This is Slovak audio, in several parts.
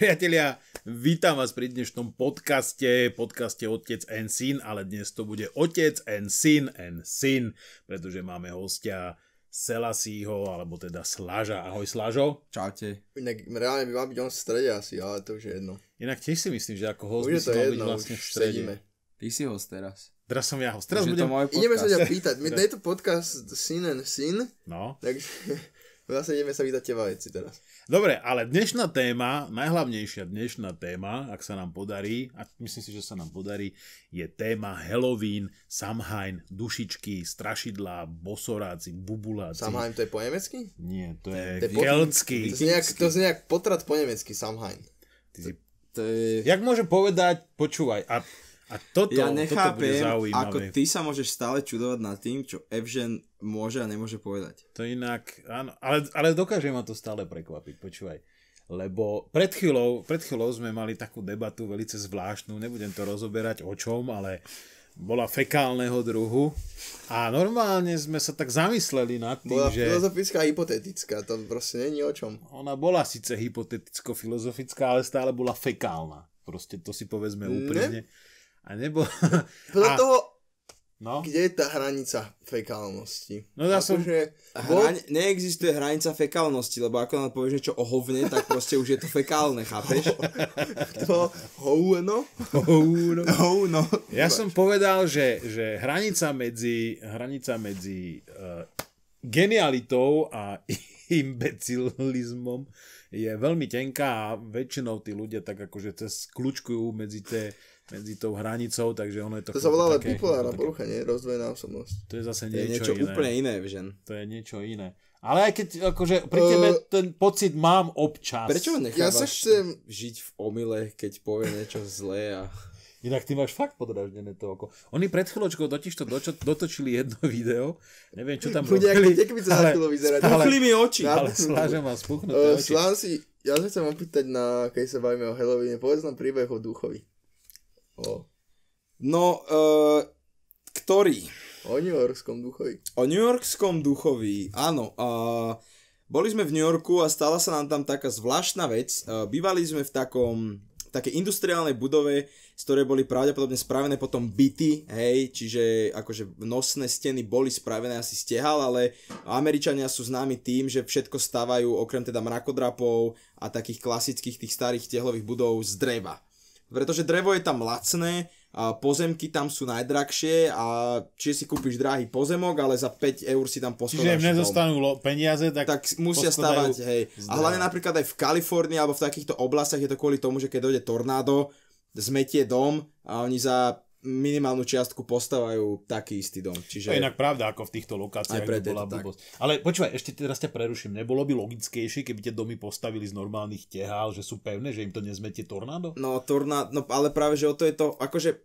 priatelia, vítam vás pri dnešnom podcaste, podcaste Otec and Syn, ale dnes to bude Otec and Syn and Syn, pretože máme hostia Selasího, alebo teda Slaža. Ahoj Slažo. Čaute. Inak reálne by mal byť on v strede asi, ale to už je jedno. Inak tiež si myslím, že ako host by to mal byť vlastne v strede. Sedíme. Ty si host teraz. Teraz som ja host. Teraz budem... Ideme sa ťa pýtať. My, teda- je to podcast Syn and Syn. No. Takže Zase ideme sa vydať teba veci teraz. Dobre, ale dnešná téma, najhlavnejšia dnešná téma, ak sa nám podarí, a myslím si, že sa nám podarí, je téma Halloween, Samhain, dušičky, strašidlá, bosoráci, bubuláci. Samhain to je po nemecky? Nie, to je, to je keltský. To je nejak, potrat po nemecky, Samhain. Ty si... To je... Jak môžem povedať, počúvaj, a a toto, ja nechápem, toto bude ako ty sa môžeš stále čudovať nad tým, čo Evžen môže a nemôže povedať. To inak, áno, ale, ale dokáže ma to stále prekvapiť, počúvaj. Lebo pred chvíľou, pred chvíľou sme mali takú debatu veľmi zvláštnu, nebudem to rozoberať o čom, ale bola fekálneho druhu a normálne sme sa tak zamysleli nad tým, bola že... filozofická a hypotetická, to proste není o čom. Ona bola síce hypoteticko-filozofická, ale stále bola fekálna. Proste to si povedzme úprimne. Ne? A nebo... Podľa A... No? Kde je tá hranica fekálnosti? No ja som... Že... Hraň... Neexistuje hranica fekálnosti, lebo ako nám povieš niečo o hovne, tak proste už je to fekálne, chápeš? to hovno? Hovno. hovno. Ja som povedal, že, že hranica medzi, hranica medzi uh, genialitou a imbecilizmom je veľmi tenká a väčšinou tí ľudia tak akože cez kľúčkujú medzi tie medzi tou hranicou, takže ono je to... To sa volá ale bipolárna porucha, nie? Rozdvojená osobnosť. To je zase niečo, to je niečo iné. úplne iné, že? To je niečo iné. Ale aj keď akože pri tebe uh, ten pocit mám občas. Prečo nechávaš ja sa chcem... žiť v omyle, keď povie niečo zlé a... Inak ty máš fakt podraždené to oko. Oni pred chvíľočkou totiž to dočo, dotočili jedno video. Neviem, čo tam Ľudia, robili. Ľudia, by sa ale, vyzerať. Spuchli mi oči. Ale slážem vás, spuchnuté uh, oči. si, ja sa chcem opýtať na, keď sa bavíme o Halloween, povedz nám príbeh o duchovi. O. No, uh, ktorý? O New Yorkskom duchovi. O New Yorkskom duchovi, áno. Uh, boli sme v New Yorku a stala sa nám tam taká zvláštna vec. Uh, bývali sme v takom také industriálnej budove, z ktorej boli pravdepodobne spravené potom byty, hej, čiže akože nosné steny boli spravené asi stehal, ale Američania sú známi tým, že všetko stavajú okrem teda mrakodrapov a takých klasických tých starých tehlových budov z dreva, pretože drevo je tam lacné, a pozemky tam sú najdrahšie a či si kúpiš drahý pozemok, ale za 5 eur si tam poskladáš. Čiže im nezostanú peniaze, tak, tak musia stávať, hej. A hlavne napríklad aj v Kalifornii alebo v takýchto oblastiach je to kvôli tomu, že keď dojde tornádo, zmetie dom a oni za minimálnu čiastku postavajú taký istý dom. Čiže... To je inak pravda, ako v týchto lokáciách aj bola blbosť. Ale počúvaj, ešte teraz ťa preruším. Nebolo by logickejšie, keby tie domy postavili z normálnych tehál, že sú pevné, že im to nezmetie tornádo? No, tornádo, no ale práve, že o to je to, akože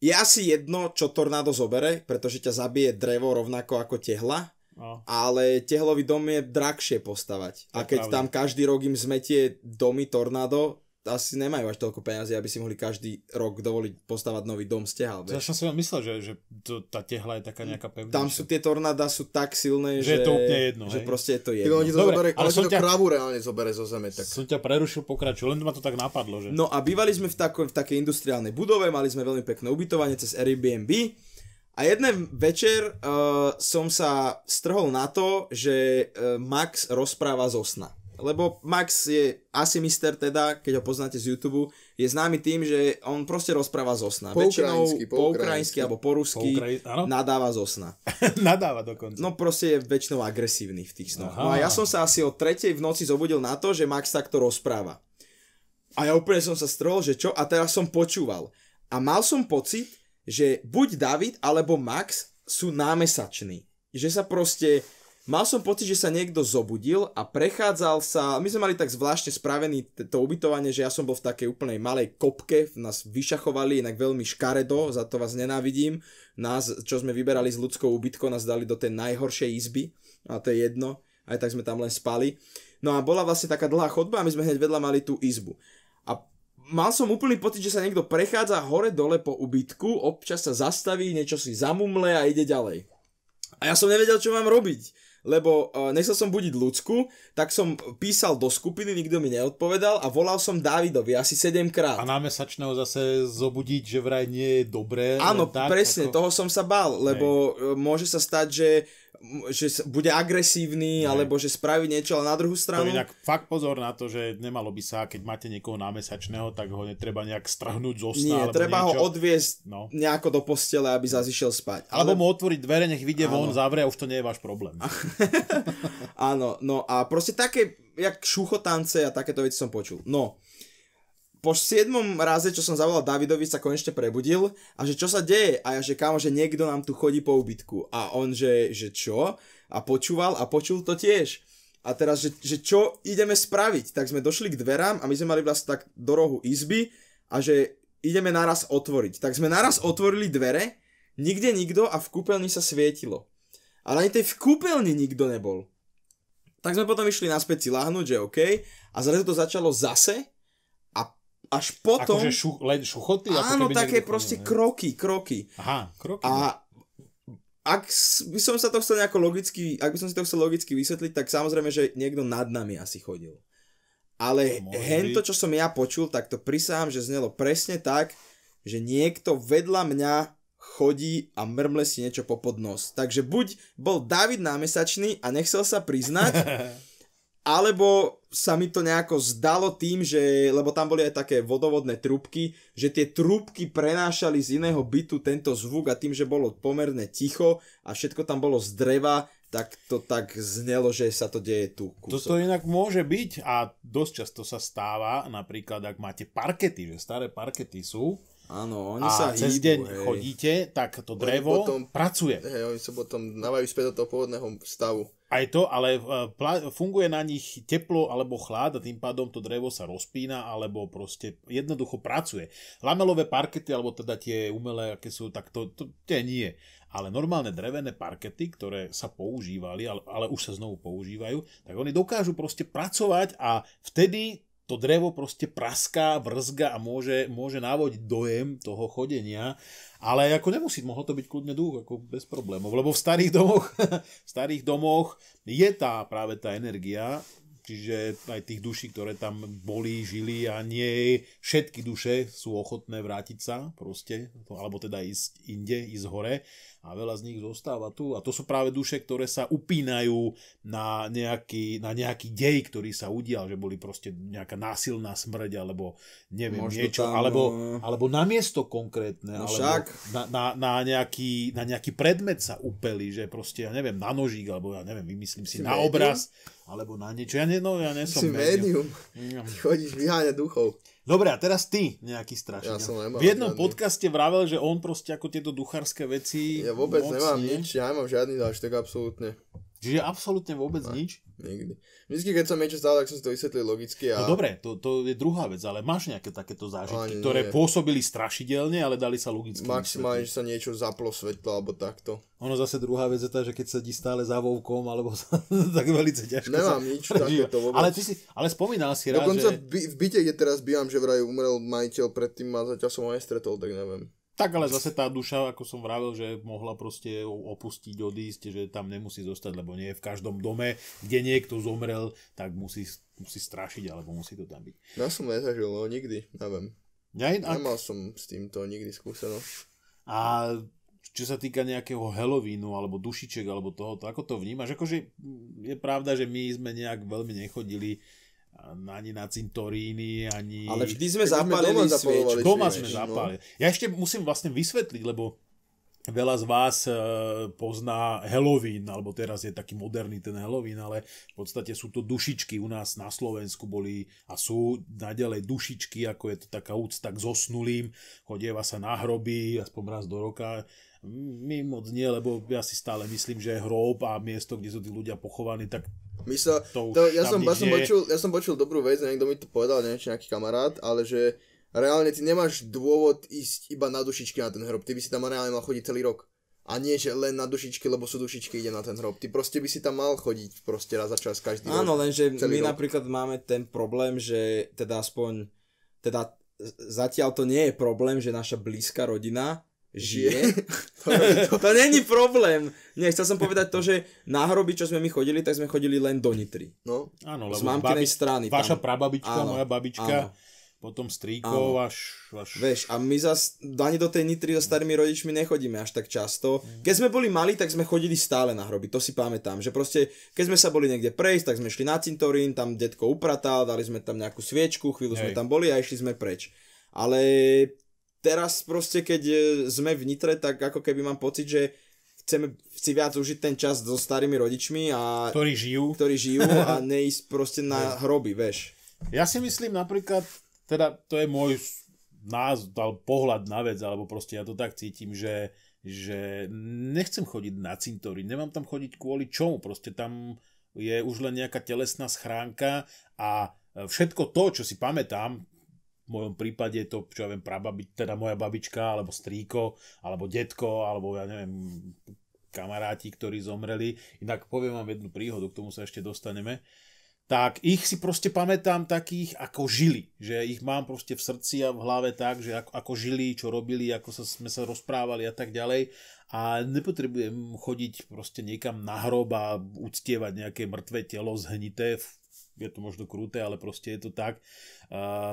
je asi jedno, čo tornádo zobere, pretože ťa zabije drevo rovnako ako tehla, No. Ale tehlový dom je drahšie postavať. A keď pravda. tam každý rok im zmetie domy tornádo, asi nemajú až toľko peniazy, aby si mohli každý rok dovoliť postavať nový dom z tehal. Ja som si myslel, že, že to, tá tehla je taká nejaká pevná. Tam sú tie tornáda sú tak silné, že, že je to úplne jedno. Že hej? proste je to jedno. Oni to Dobre, zoberie, ale som to ťa... kravu reálne zobere zo zeme. Tak... Som ťa prerušil, pokračuj, len ma to tak napadlo. Že... No a bývali sme v, tako, v takej industriálnej budove, mali sme veľmi pekné ubytovanie cez Airbnb. A jeden večer uh, som sa strhol na to, že uh, Max rozpráva zo sna lebo Max je asi mister teda, keď ho poznáte z YouTube, je známy tým, že on proste rozpráva zo sna. Po Väčšinou ukrajinsky, po, po ukrajinsky alebo po rusky po ukraj... nadáva zo sna. nadáva dokonca. No proste je väčšinou agresívny v tých snoch. Aha. No a ja som sa asi o tretej v noci zobudil na to, že Max takto rozpráva. A ja úplne som sa strol, že čo? A teraz som počúval. A mal som pocit, že buď David alebo Max sú námesační. Že sa proste Mal som pocit, že sa niekto zobudil a prechádzal sa, my sme mali tak zvláštne spravený to ubytovanie, že ja som bol v takej úplnej malej kopke, nás vyšachovali inak veľmi škaredo, za to vás nenávidím. Nás, čo sme vyberali z ľudskou ubytko, nás dali do tej najhoršej izby, a to je jedno, aj tak sme tam len spali. No a bola vlastne taká dlhá chodba a my sme hneď vedľa mali tú izbu. A mal som úplný pocit, že sa niekto prechádza hore-dole po ubytku, občas sa zastaví, niečo si zamumle a ide ďalej. A ja som nevedel, čo mám robiť lebo uh, nechcel som budiť ľudsku, tak som písal do skupiny, nikto mi neodpovedal a volal som Dávidovi asi 7 krát. A na mesačného zase zobudiť, že vraj nie je dobré. Áno, tak, presne, ako... toho som sa bál, lebo Nej. Eh, môže sa stať, že že bude agresívny, ne. alebo že spraví niečo, ale na druhú stranu... To inak fakt pozor na to, že nemalo by sa, keď máte niekoho námesačného, tak ho netreba nejak strhnúť zo sna, Nie, treba niečo. ho odviesť no. nejako do postele, aby zase išiel spať. Alebo mu otvoriť dvere, nech vyjde von, zavrie a už to nie je váš problém. Áno, no a proste také, jak šuchotance a takéto veci som počul. No, po siedmom raze, čo som zavolal Davidovi, sa konečne prebudil a že čo sa deje? A ja, že kámo, že niekto nám tu chodí po ubytku. A on, že, že čo? A počúval a počul to tiež. A teraz, že, že čo ideme spraviť? Tak sme došli k dverám a my sme mali vlastne tak do rohu izby a že ideme naraz otvoriť. Tak sme naraz otvorili dvere, nikde nikto a v kúpeľni sa svietilo. Ale ani tej v kúpeľni nikto nebol. Tak sme potom išli naspäť si lahnúť, že OK. A zrazu to začalo zase až potom... Akože šu, len šuchoty? Áno, ako také proste chodil, kroky, kroky. Aha, kroky. A no. ak by som sa to chcel nejako logicky, ak by som si to chcel logicky vysvetliť, tak samozrejme, že niekto nad nami asi chodil. Ale to hento, čo som ja počul, tak to prisahám, že znelo presne tak, že niekto vedľa mňa chodí a mrmle si niečo po podnos. Takže buď bol David námesačný a nechcel sa priznať, alebo sa mi to nejako zdalo tým, že, lebo tam boli aj také vodovodné trubky, že tie trúbky prenášali z iného bytu tento zvuk a tým, že bolo pomerne ticho a všetko tam bolo z dreva, tak to tak znelo, že sa to deje tu. Kúsok. Toto inak môže byť a dosť často sa stáva, napríklad ak máte parkety, že staré parkety sú, Áno, oni a sa cez hýbu, deň hej. chodíte, tak to drevo potom, pracuje. Hej, oni sa potom navajú späť do toho pôvodného stavu. Aj to, ale eh, funguje na nich teplo alebo chlad a tým pádom to drevo sa rozpína alebo proste jednoducho pracuje. Lamelové parkety, alebo teda tie umelé, aké sú, tak to, to tie nie. Ale normálne drevené parkety, ktoré sa používali, ale, ale už sa znovu používajú, tak oni dokážu proste pracovať a vtedy to drevo proste praská, vrzga a môže, môže navodiť dojem toho chodenia, ale ako nemusí, mohlo to byť kľudne dúh, ako bez problémov, lebo v starých domoch, v starých domoch je tá práve tá energia Čiže aj tých duší, ktoré tam boli, žili a nie všetky duše sú ochotné vrátiť sa proste, alebo teda ísť inde, ísť hore a veľa z nich zostáva tu. A to sú práve duše, ktoré sa upínajú na nejaký, na nejaký dej, ktorý sa udial, že boli proste nejaká násilná smrť alebo neviem Možno niečo, tam... alebo, no. alebo na miesto konkrétne, no alebo však. na, na, na, nejaký, na nejaký predmet sa upeli, že proste, ja neviem, na nožík, alebo ja neviem, vymyslím si, na obraz alebo na niečo. Ja, ne, no, ja nesom si médium. Ty chodíš vyháňať duchov. Dobre, a teraz ty nejaký strašný. Ja som nemal v jednom žiadny. podcaste vravel, že on proste ako tieto duchárske veci... Ja vôbec moc, nemám nie? nič, ja nemám žiadny dáš, tak absolútne. Čiže absolútne vôbec ne. nič? Nikdy. Vždycky, keď som niečo stalo, tak som si to vysvetlil logicky. A... No dobre, to, to je druhá vec, ale máš nejaké takéto zážitky, Ani, ktoré nie. pôsobili strašidelne, ale dali sa logicky Maximálne, že sa niečo zaplo svetlo alebo takto. Ono zase druhá vec je tá, že keď sa sedí stále za vovkom, alebo sa, tak veľmi ťažko Nemám sa... nič takéto vôbec. Ale, ty si, ale spomínal si rád, Dokonca že... v byte, kde teraz bývam, že vraj umrel majiteľ, predtým ma zatiaľ som ho nestretol, tak neviem. Tak ale zase tá duša, ako som vravil, že mohla proste opustiť, odísť, že tam nemusí zostať, lebo nie je v každom dome, kde niekto zomrel, tak musí, musí strašiť, alebo musí to tam byť. Ja som nezažil, no nikdy, neviem. Ja in, ak... Nemal som s týmto nikdy skúsenosť. A čo sa týka nejakého Halloweenu alebo dušiček alebo toho, ako to vnímaš? Akože mm, je pravda, že my sme nejak veľmi nechodili ani na cintoríny, ani... Ale vždy sme zapálili sviečku. Doma sme zapálili. No. Ja ešte musím vlastne vysvetliť, lebo veľa z vás e, pozná Halloween, alebo teraz je taký moderný ten Halloween, ale v podstate sú to dušičky. U nás na Slovensku boli a sú naďalej dušičky, ako je to taká úcta k zosnulým. Chodieva sa na hroby, aspoň raz do roka. My moc nie, lebo ja si stále myslím, že hrob a miesto, kde sú tí ľudia pochovaní, tak my sa, to to, ja, som, ja, som počul, ja som počul dobrú vec, niekto mi to povedal, neviem, či nejaký kamarát, ale že reálne ty nemáš dôvod ísť iba na dušičky na ten hrob, ty by si tam reálne mal chodiť celý rok. A nie, že len na dušičky, lebo sú dušičky, ide na ten hrob. Ty proste by si tam mal chodiť proste raz za čas každý Áno, rok, lenže my rok. napríklad máme ten problém, že teda aspoň, teda zatiaľ to nie je problém, že naša blízka rodina žije. to, to, to není problém. Nie, chcel som povedať to, že na hroby, čo sme my chodili, tak sme chodili len do Nitry. No. Áno, lebo z mamkinej babi- strany. Vaša tam. prababička, áno, moja babička, áno. potom strýkov až... až... Veš, a my zas ani do tej Nitry so starými rodičmi nechodíme až tak často. Mhm. Keď sme boli mali, tak sme chodili stále na hroby, to si pamätám. Že proste, keď sme sa boli niekde prejsť, tak sme šli na cintorín, tam detko upratal, dali sme tam nejakú sviečku, chvíľu Hej. sme tam boli a išli sme preč. Ale teraz proste, keď e, sme v Nitre, tak ako keby mám pocit, že chceme si viac užiť ten čas so starými rodičmi a... Ktorí žijú. Ktorí žijú a neísť proste na hroby, veš. Ja si myslím napríklad, teda to je môj názor, alebo pohľad na vec, alebo proste ja to tak cítim, že, že nechcem chodiť na cintory, nemám tam chodiť kvôli čomu, proste tam je už len nejaká telesná schránka a e, všetko to, čo si pamätám, mojom prípade to, čo ja viem, prababi, teda moja babička, alebo strýko, alebo detko, alebo ja neviem, kamaráti, ktorí zomreli. Inak poviem vám jednu príhodu, k tomu sa ešte dostaneme. Tak ich si proste pamätám takých, ako žili. Že ich mám proste v srdci a v hlave tak, že ako, ako žili, čo robili, ako sa, sme sa rozprávali a tak ďalej. A nepotrebujem chodiť proste niekam na hrob a uctievať nejaké mŕtve telo zhnité v je to možno kruté, ale proste je to tak.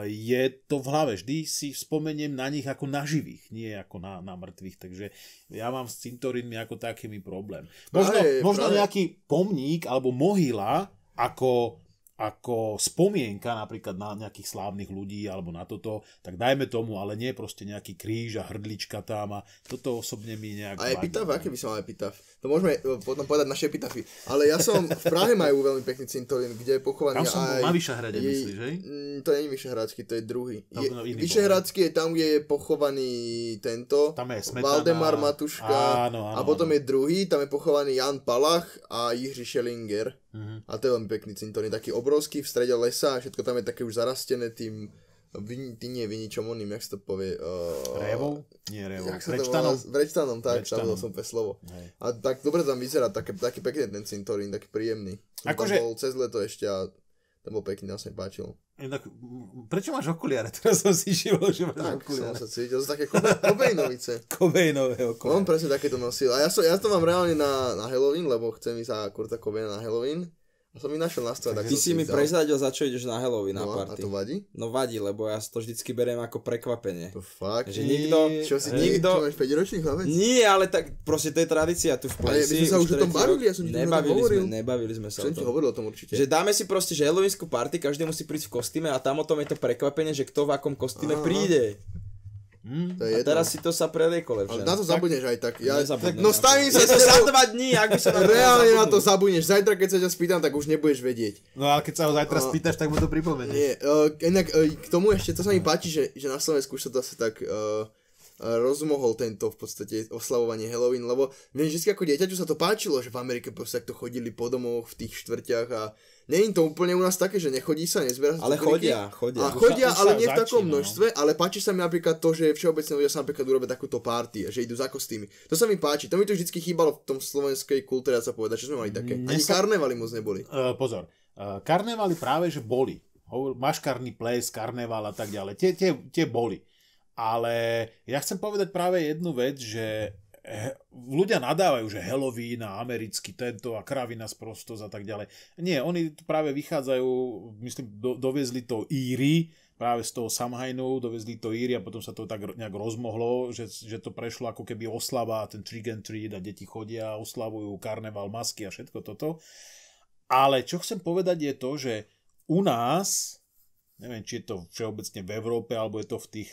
Je to v hlave, vždy si spomeniem na nich ako na živých, nie ako na, na mŕtvych, takže ja mám s cintorínmi ako takými problém. Možno, práve, možno práve. nejaký pomník alebo mohyla ako ako spomienka napríklad na nejakých slávnych ľudí alebo na toto, tak dajme tomu, ale nie proste nejaký kríž a hrdlička tam a toto osobne mi nejak... A epitaf? No. Aké by som mal epitaf? To môžeme e, potom povedať naše epitafy. Ale ja som, v Prahe majú veľmi pekný cintorín, kde je pochovaný tam som aj... na Vyšehrade, je, myslíš, že? Mm, to nie je Vyšehradský, to je druhý. je, Vyšehradský je tam, kde je pochovaný tento, tam je Smetana, Valdemar Matuška áno, áno, a potom áno. je druhý, tam je pochovaný Jan Palach a Jiří Schellinger. Mm-hmm. A to je veľmi pekný cintorín, taký obrovský v strede lesa a všetko tam je také už zarastené tým ty nie vyničom oným, jak sa to povie? Uh, revou? Nie revou, vrečtanom. Vrečtanom, tak, tam som pe slovo. Hej. A tak dobre tam vyzerá, taký, taký pekný ten cintorín, taký príjemný. Akože... bol cez leto ešte a ten bol pekný, nás mi páčil. Jednak, prečo máš okuliare? Teraz som si všimol, že máš tak, okuliare. Tak, som sa cítil, sú také kobejnovice. Kobejnové okuliare. On presne takéto nosil. A ja, som, ja to mám reálne na, na Halloween, lebo chcem ísť za Kurta kobejna na Halloween som mi našiel na stole. Tak Ty si mi prezradil, za čo ideš na Halloween no, na party. A to vadí? No vadí, lebo ja to vždycky beriem ako prekvapenie. To fakt? Že nikto... Čo si hey, nikto... Čo máš 5 ročný chlapec? Nie, ale tak proste to je tradícia tu v Plesi. Ale my sme sa už o tom bavili, ja som nebavili sme, nebavili sme sa o tom. ti hovoril o tom určite. Že dáme si proste, že Halloweenskú party, každý musí prísť v kostýme a tam o tom je to prekvapenie, že kto v akom kostýme príde. Hmm. To je a jedno. teraz si to sa preriekol Ale na to tak, zabudneš aj tak. Ja, tak no stavím sa za dva dní, ak by som... Reálne na to zabudneš. Zajtra, keď sa ťa spýtam, tak už nebudeš vedieť. No ale keď sa ho zajtra uh, spýtaš, tak mu to pripomenieš. Nie, uh, inak uh, k tomu ešte, to sa mi páči, že, že na Slovensku sa to asi tak... Uh, rozmohol tento v podstate oslavovanie Halloween, lebo viem, vždy ako dieťaťu sa to páčilo, že v Amerike proste takto chodili po domoch v tých štvrťach a Není to úplne u nás také, že nechodí sa, nezbiera sa. Ale chodia, chodia. A chodia, ale nie v takom no. množstve, ale páči sa mi napríklad to, že všeobecne ľudia sa napríklad urobia takúto party, že idú za kostými. To sa mi páči, to mi to vždy chýbalo v tom slovenskej kultúre, sa povedať, že sme mali také. Ani karnevaly moc neboli. Uh, pozor, uh, e, karnevaly práve, že boli. Maškarný ples, karneval a tak ďalej. Tie, tie, tie boli. Ale ja chcem povedať práve jednu vec, že ľudia nadávajú, že Halloween a americký tento a kravina sprostosť a tak ďalej. Nie, oni práve vychádzajú, myslím, do, doviezli to Íry, práve z toho Samhainu, doviezli to íry a potom sa to tak nejak rozmohlo, že, že to prešlo ako keby oslava, ten trick and treat a deti chodia, oslavujú karneval, masky a všetko toto. Ale čo chcem povedať je to, že u nás, neviem, či je to všeobecne v Európe, alebo je to v tých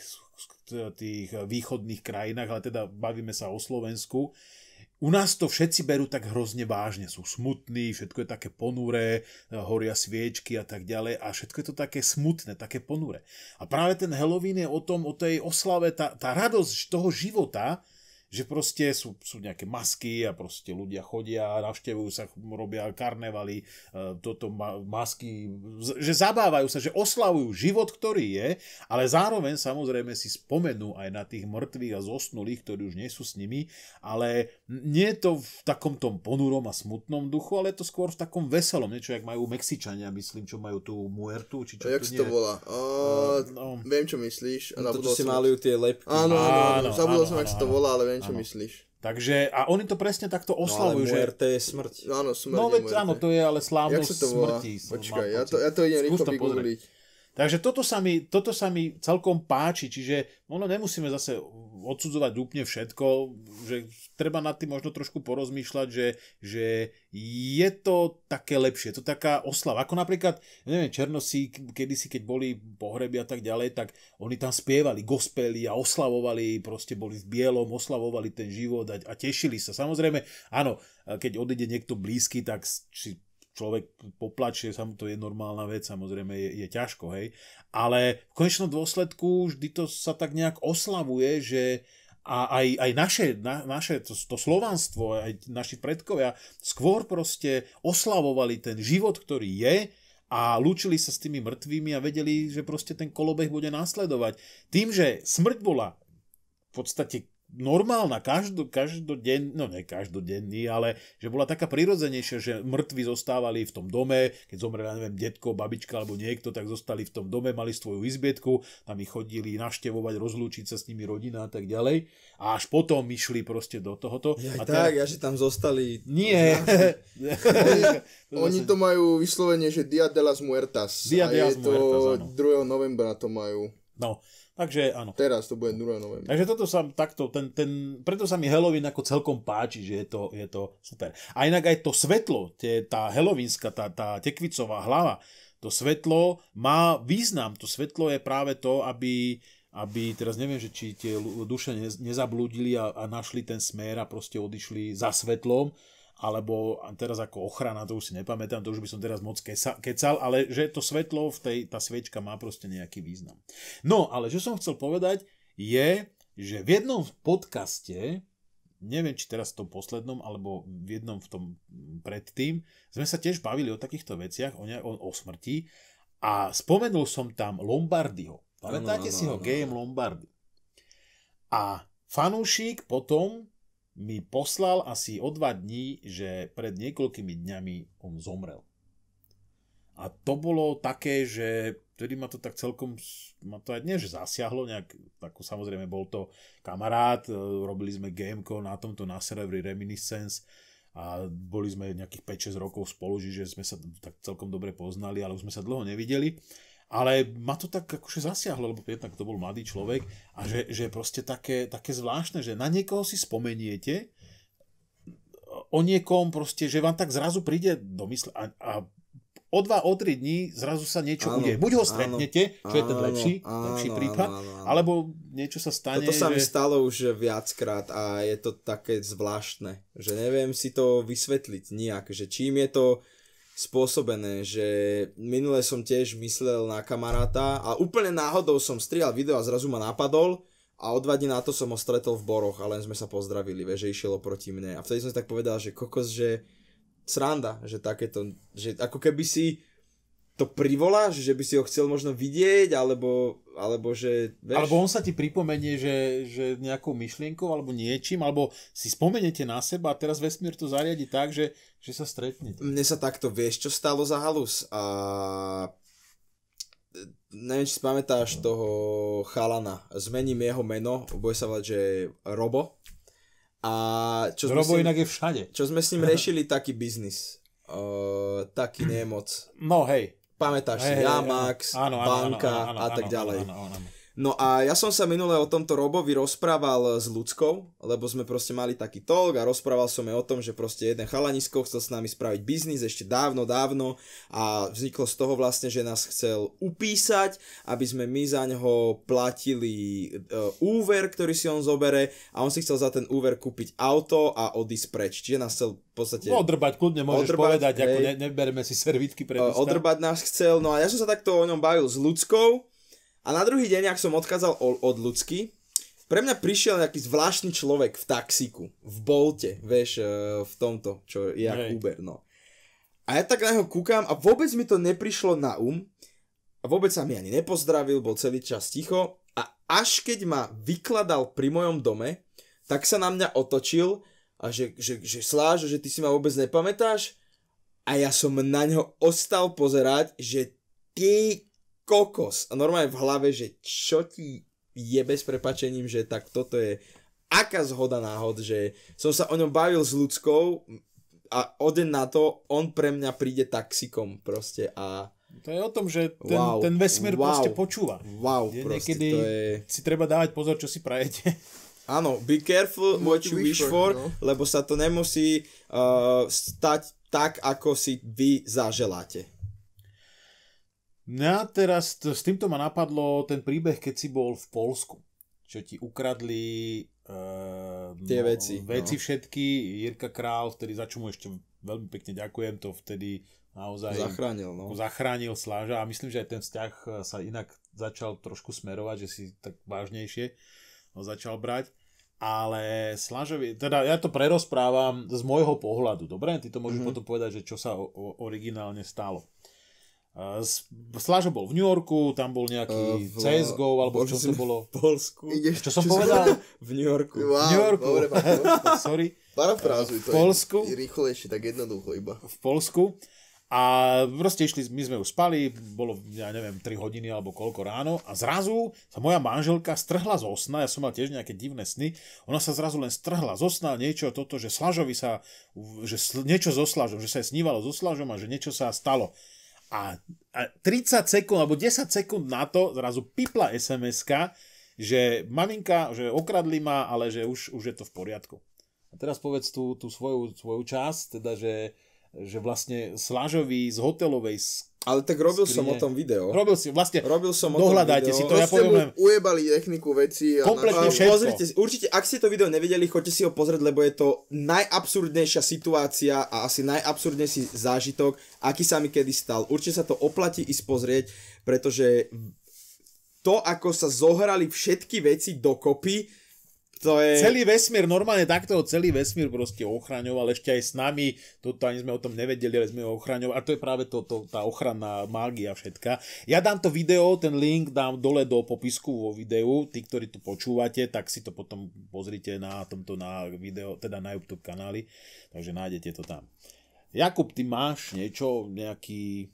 tých východných krajinách, ale teda bavíme sa o Slovensku. U nás to všetci berú tak hrozne vážne, sú smutní, všetko je také ponuré, horia sviečky a tak ďalej a všetko je to také smutné, také ponuré. A práve ten Halloween je o tom, o tej oslave, tá, tá radosť toho života, že proste sú, sú nejaké masky a proste ľudia chodia, navštevujú sa, robia karnevaly, e, toto ma, masky, že zabávajú sa, že oslavujú život, ktorý je, ale zároveň samozrejme si spomenú aj na tých mŕtvych a zosnulých, ktorí už nie sú s nimi, ale nie je to v takom tom ponurom a smutnom duchu, ale je to skôr v takom veselom, niečo, jak majú Mexičania, myslím, čo majú tú muertu, či čo a to, volá? No, no. Viem, čo myslíš. No, to, Áno, áno, áno, zabudol som, ak sa to volá, ale viem, čo ano. myslíš. Takže, a oni to presne takto no, oslavujú, že... no, ale je smrť. Áno, smrť No veď áno, to je ale slávnosť smrti. Počkaj, ja to, ja to idem rýchlo vygoogliť. Takže toto sa, mi, toto sa mi celkom páči, čiže ono nemusíme zase odsudzovať úplne všetko, že treba nad tým možno trošku porozmýšľať, že, že je to také lepšie, je to taká oslava. Ako napríklad, neviem, Černosí, kedysi, keď boli pohreby a tak ďalej, tak oni tam spievali gospely a oslavovali, proste boli v bielom, oslavovali ten život a, a tešili sa. Samozrejme, áno, keď odíde niekto blízky, tak si človek poplačie sa mu, to je normálna vec, samozrejme je, je ťažko, hej. Ale v konečnom dôsledku vždy to sa tak nejak oslavuje, že a aj, aj naše, na, naše to, to slovanstvo, aj naši predkovia skôr proste oslavovali ten život, ktorý je a lúčili sa s tými mŕtvými a vedeli, že proste ten kolobeh bude následovať. Tým, že smrť bola v podstate normálna, každo, každodenn, no ne každodenný, ale že bola taká prirodzenejšia, že mŕtvi zostávali v tom dome, keď zomrel, neviem, detko, babička alebo niekto, tak zostali v tom dome, mali svoju izbietku, tam ich chodili naštevovať, rozlúčiť sa s nimi rodina a tak ďalej. A až potom išli proste do tohoto. Ja, a tak, teda... ja, že tam zostali... Nie. Oni to majú vyslovene, že Dia de las Muertas. Dia de las Muertas, 2. novembra to majú. No, Takže áno. Teraz to bude Nuranové. Takže toto sa takto, ten, ten, preto sa mi Halloween ako celkom páči, že je to, je to super. A inak aj to svetlo, tie, tá helovínska, tá, tá tekvicová hlava, to svetlo má význam. To svetlo je práve to, aby, aby teraz neviem, že či tie duše nezablúdili a, a našli ten smer a proste odišli za svetlom, alebo teraz ako ochrana, to už si nepamätám, to už by som teraz moc kecal, ale že to svetlo v tej, tá sviečka má proste nejaký význam. No, ale čo som chcel povedať je, že v jednom podcaste, neviem či teraz v tom poslednom, alebo v jednom v tom predtým, sme sa tiež bavili o takýchto veciach, o, ne, o, o smrti a spomenul som tam Lombardiho. Pamätáte ano, ano, si ho, ano. Game Lombardi. A fanúšik potom mi poslal asi o dva dní, že pred niekoľkými dňami on zomrel. A to bolo také, že vtedy ma to tak celkom, ma to aj dnes zasiahlo, nejak, tak samozrejme bol to kamarát, e, robili sme GMK na tomto na serveri Reminiscence a boli sme nejakých 5-6 rokov spolu, že sme sa tak celkom dobre poznali, ale už sme sa dlho nevideli ale ma to tak akože zasiahlo, lebo jednak to bol mladý človek a že, že proste také, také zvláštne, že na niekoho si spomeniete, o niekom proste, že vám tak zrazu príde do mysle a, a o dva, o tri dní zrazu sa niečo áno, udeje. Buď ho stretnete, áno, čo je ten lepší, áno, lepší prípad, áno, áno, áno. alebo niečo sa stane. To sa že... mi stalo už viackrát a je to také zvláštne, že neviem si to vysvetliť nejak, že čím je to spôsobené, že minule som tiež myslel na kamaráta a úplne náhodou som strial video a zrazu ma napadol a o dva dní na to som ho stretol v Boroch a len sme sa pozdravili, vie, že išiel oproti mne a vtedy som si tak povedal, že kokos, že sranda, že takéto, že ako keby si to privoláš, že by si ho chcel možno vidieť, alebo, alebo že... Vieš... Alebo on sa ti pripomenie, že, že nejakou myšlienkou, alebo niečím, alebo si spomenete na seba a teraz vesmír to zariadi tak, že že sa stretnete. Mne sa takto, vieš, čo stalo za halus? A... Neviem, či si pamätáš no. toho chalana. Zmením jeho meno, bude sa volať, že Robo. A čo sme Robo ním, inak je všade. Čo sme s ním riešili, taký biznis. Uh, taký nemoc. No hej. Pamätáš hey, si, hey, Jamax, hej, áno, áno, banka áno, áno, áno, a tak ďalej. Áno, áno, áno. No a ja som sa minule o tomto Robovi rozprával s ľudskou, lebo sme proste mali taký talk a rozprával som jej o tom, že proste jeden chalanisko chcel s nami spraviť biznis ešte dávno, dávno a vzniklo z toho vlastne, že nás chcel upísať, aby sme my za neho platili e, úver, ktorý si on zobere a on si chcel za ten úver kúpiť auto a odísť preč. Čiže nás chcel v podstate... No, odrbať, kľudne môžeš odrbať, povedať, hej, ako ne, neberme si servítky pre e, Odrbať nás chcel, no a ja som sa takto o ňom bavil s ľudskou a na druhý deň, ak som odkázal od ľudsky, pre mňa prišiel nejaký zvláštny človek v taxiku, v bolte, vieš, e, v tomto, čo je ako Uber, no. A ja tak na neho kúkam a vôbec mi to neprišlo na um. A vôbec sa mi ani nepozdravil, bol celý čas ticho. A až keď ma vykladal pri mojom dome, tak sa na mňa otočil a že, že, že sláž, že ty si ma vôbec nepamätáš. A ja som na ňo ostal pozerať, že ty kokos. A normálne v hlave, že čo ti je bez prepačením, že tak toto je aká zhoda náhod, že som sa o ňom bavil s ľudskou a odeň na to on pre mňa príde taxikom proste a to je o tom, že ten, wow, ten vesmír wow, proste počúva. Wow, je proste, niekedy to je... si treba dávať pozor, čo si prajete. Áno, be careful what you wish for, no. lebo sa to nemusí uh, stať tak, ako si vy zaželáte. No a teraz, s týmto ma napadlo ten príbeh, keď si bol v Polsku, čo ti ukradli e, tie no, veci, veci no. všetky, Jirka Král, vtedy za čo mu ešte veľmi pekne ďakujem, to vtedy naozaj zachránil, no. zachránil Sláža a myslím, že aj ten vzťah eh, sa inak začal trošku smerovať, že si tak vážnejšie ho začal brať. Ale Slážovi, teda ja to prerozprávam z môjho pohľadu, dobre? Ty to môžeš mm-hmm. potom povedať, že čo sa o, o, originálne stalo. Slažo bol v New Yorku, tam bol nejaký uh, v, CSGO, alebo čo to bolo? V Polsku. Ideš, čo som čo povedal? v New Yorku. Wow, v New Yorku. Dobre, Sorry. Parafrázuj to. V Polsku. Rýchlejšie, tak jednoducho iba. V Polsku. A proste išli, my sme už spali, bolo, ja neviem, 3 hodiny alebo koľko ráno a zrazu sa moja manželka strhla zo sna, ja som mal tiež nejaké divné sny, ona sa zrazu len strhla zo sna, niečo toto, že Slažovi sa, že sl- niečo so Slažom, že sa jej snívalo so Slažom a že niečo sa stalo a, 30 sekúnd alebo 10 sekúnd na to zrazu pipla sms že maminka, že okradli ma, ale že už, už je to v poriadku. A teraz povedz tú, tú svoju, svoju časť, teda že, že vlastne Slažovi z hotelovej ale tak robil skrine. som o tom video. Robil si, vlastne, robil som o dohľadajte tom video. si to, Proste ja poviem ujebali techniku veci. A Kompletne na... všetko. Pozrite, určite, ak ste to video nevedeli, choďte si ho pozrieť, lebo je to najabsurdnejšia situácia a asi najabsurdnejší zážitok, aký sa mi kedy stal. Určite sa to oplatí ísť pozrieť, pretože to, ako sa zohrali všetky veci dokopy, to je... Celý vesmír, normálne takto celý vesmír proste ochraňoval, ešte aj s nami, toto ani sme o tom nevedeli, ale sme ho ochraňovali. A to je práve to, to, tá ochranná mágia všetka. Ja dám to video, ten link dám dole do popisku vo videu, tí, ktorí tu počúvate, tak si to potom pozrite na tomto na video, teda na YouTube kanáli, takže nájdete to tam. Jakub, ty máš niečo, nejaký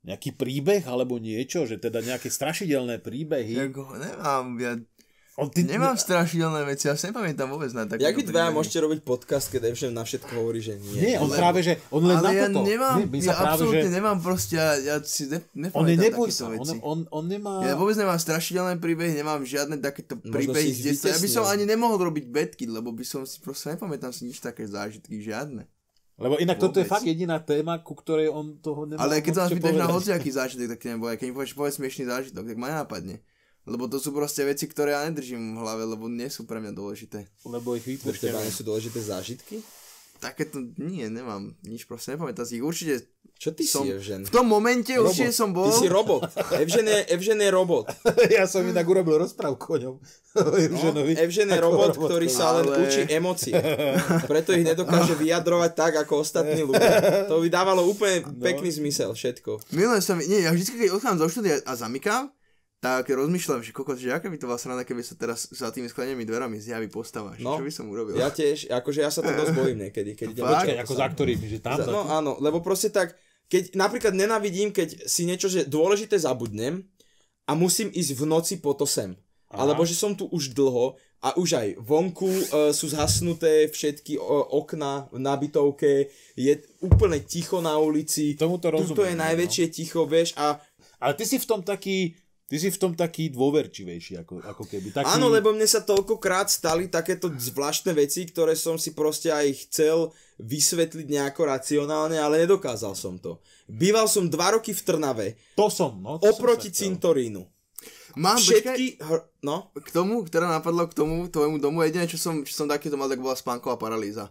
nejaký príbeh alebo niečo, že teda nejaké strašidelné príbehy. Ja nemám, ja ty... Nemám strašidelné veci, ja si nepamätám vôbec na také. Jak vy dvaja môžete robiť podcast, keď Evšem na všetko hovorí, že nie? Nie, on lebo... práve, že on len ale na ja toto. Nemám, nie, ja práve, absolútne že... nemám proste, ja, ja si ne, nepamätám on je takéto on, veci. On, on, on, nemá... Ja vôbec nemám strašidelné príbehy, nemám žiadne takéto príbehy Ja by som ani nemohol robiť betky, lebo by som si proste nepamätám si nič také zážitky, žiadne. Lebo inak Vôbec. toto je fakt jediná téma, ku ktorej on toho nemá. Ale keď sa nás pýtaš na hociaký zážitok, tak nebolo. Keď mi povieš, povieš smiešný zážitok, tak ma nenápadne. Lebo to sú proste veci, ktoré ja nedržím v hlave, lebo nie sú pre mňa dôležité. Lebo ich vypúšťame. Pre sú dôležité zážitky? to nie, nemám. Nič proste nepamätám si ich. Určite čo ty som, si, Evžen? V tom momente robot. určite som bol... Ty si robot. Evžen je, Evžen je robot. ja som inak urobil rozprávku o ňom. No, Evžen je robot, robot, ktorý sa ale... len učí emócie. Preto ich nedokáže vyjadrovať tak, ako ostatní ľudia. To by dávalo úplne no. pekný zmysel, všetko. Milé som... Nie, ja vždy, keď odchádzam zo štúdia a zamykám, tak rozmýšľam, že kokos, že aká by to bola sranda, keby sa teraz za tými sklenenými dverami zjaví postava, no, čo by som urobil? Ja tiež, akože ja sa to dosť bojím niekedy, keď idem... Počkaj, ako za ktorými, že tam? Za, no áno, lebo proste tak, keď napríklad nenavidím, keď si niečo, že dôležité zabudnem a musím ísť v noci po to sem. Aha. Alebo že som tu už dlho a už aj vonku e, sú zhasnuté všetky e, okna v nabitovke, je úplne ticho na ulici. to rozumiem. Tuto je no. najväčšie no. ticho, vieš, a... Ale ty si v tom taký Ty si v tom taký dôverčivejší, ako, ako keby. Taký... Áno, lebo mne sa toľkokrát stali takéto zvláštne veci, ktoré som si proste aj chcel vysvetliť nejako racionálne, ale nedokázal som to. Býval som dva roky v Trnave. To som, no. To oproti som cintorínu. Mám, Všetky... hr... no? K tomu, ktorá napadlo k tomu tvojemu domu, jediné, čo som, čo som takéto mal, tak bola spánková paralýza.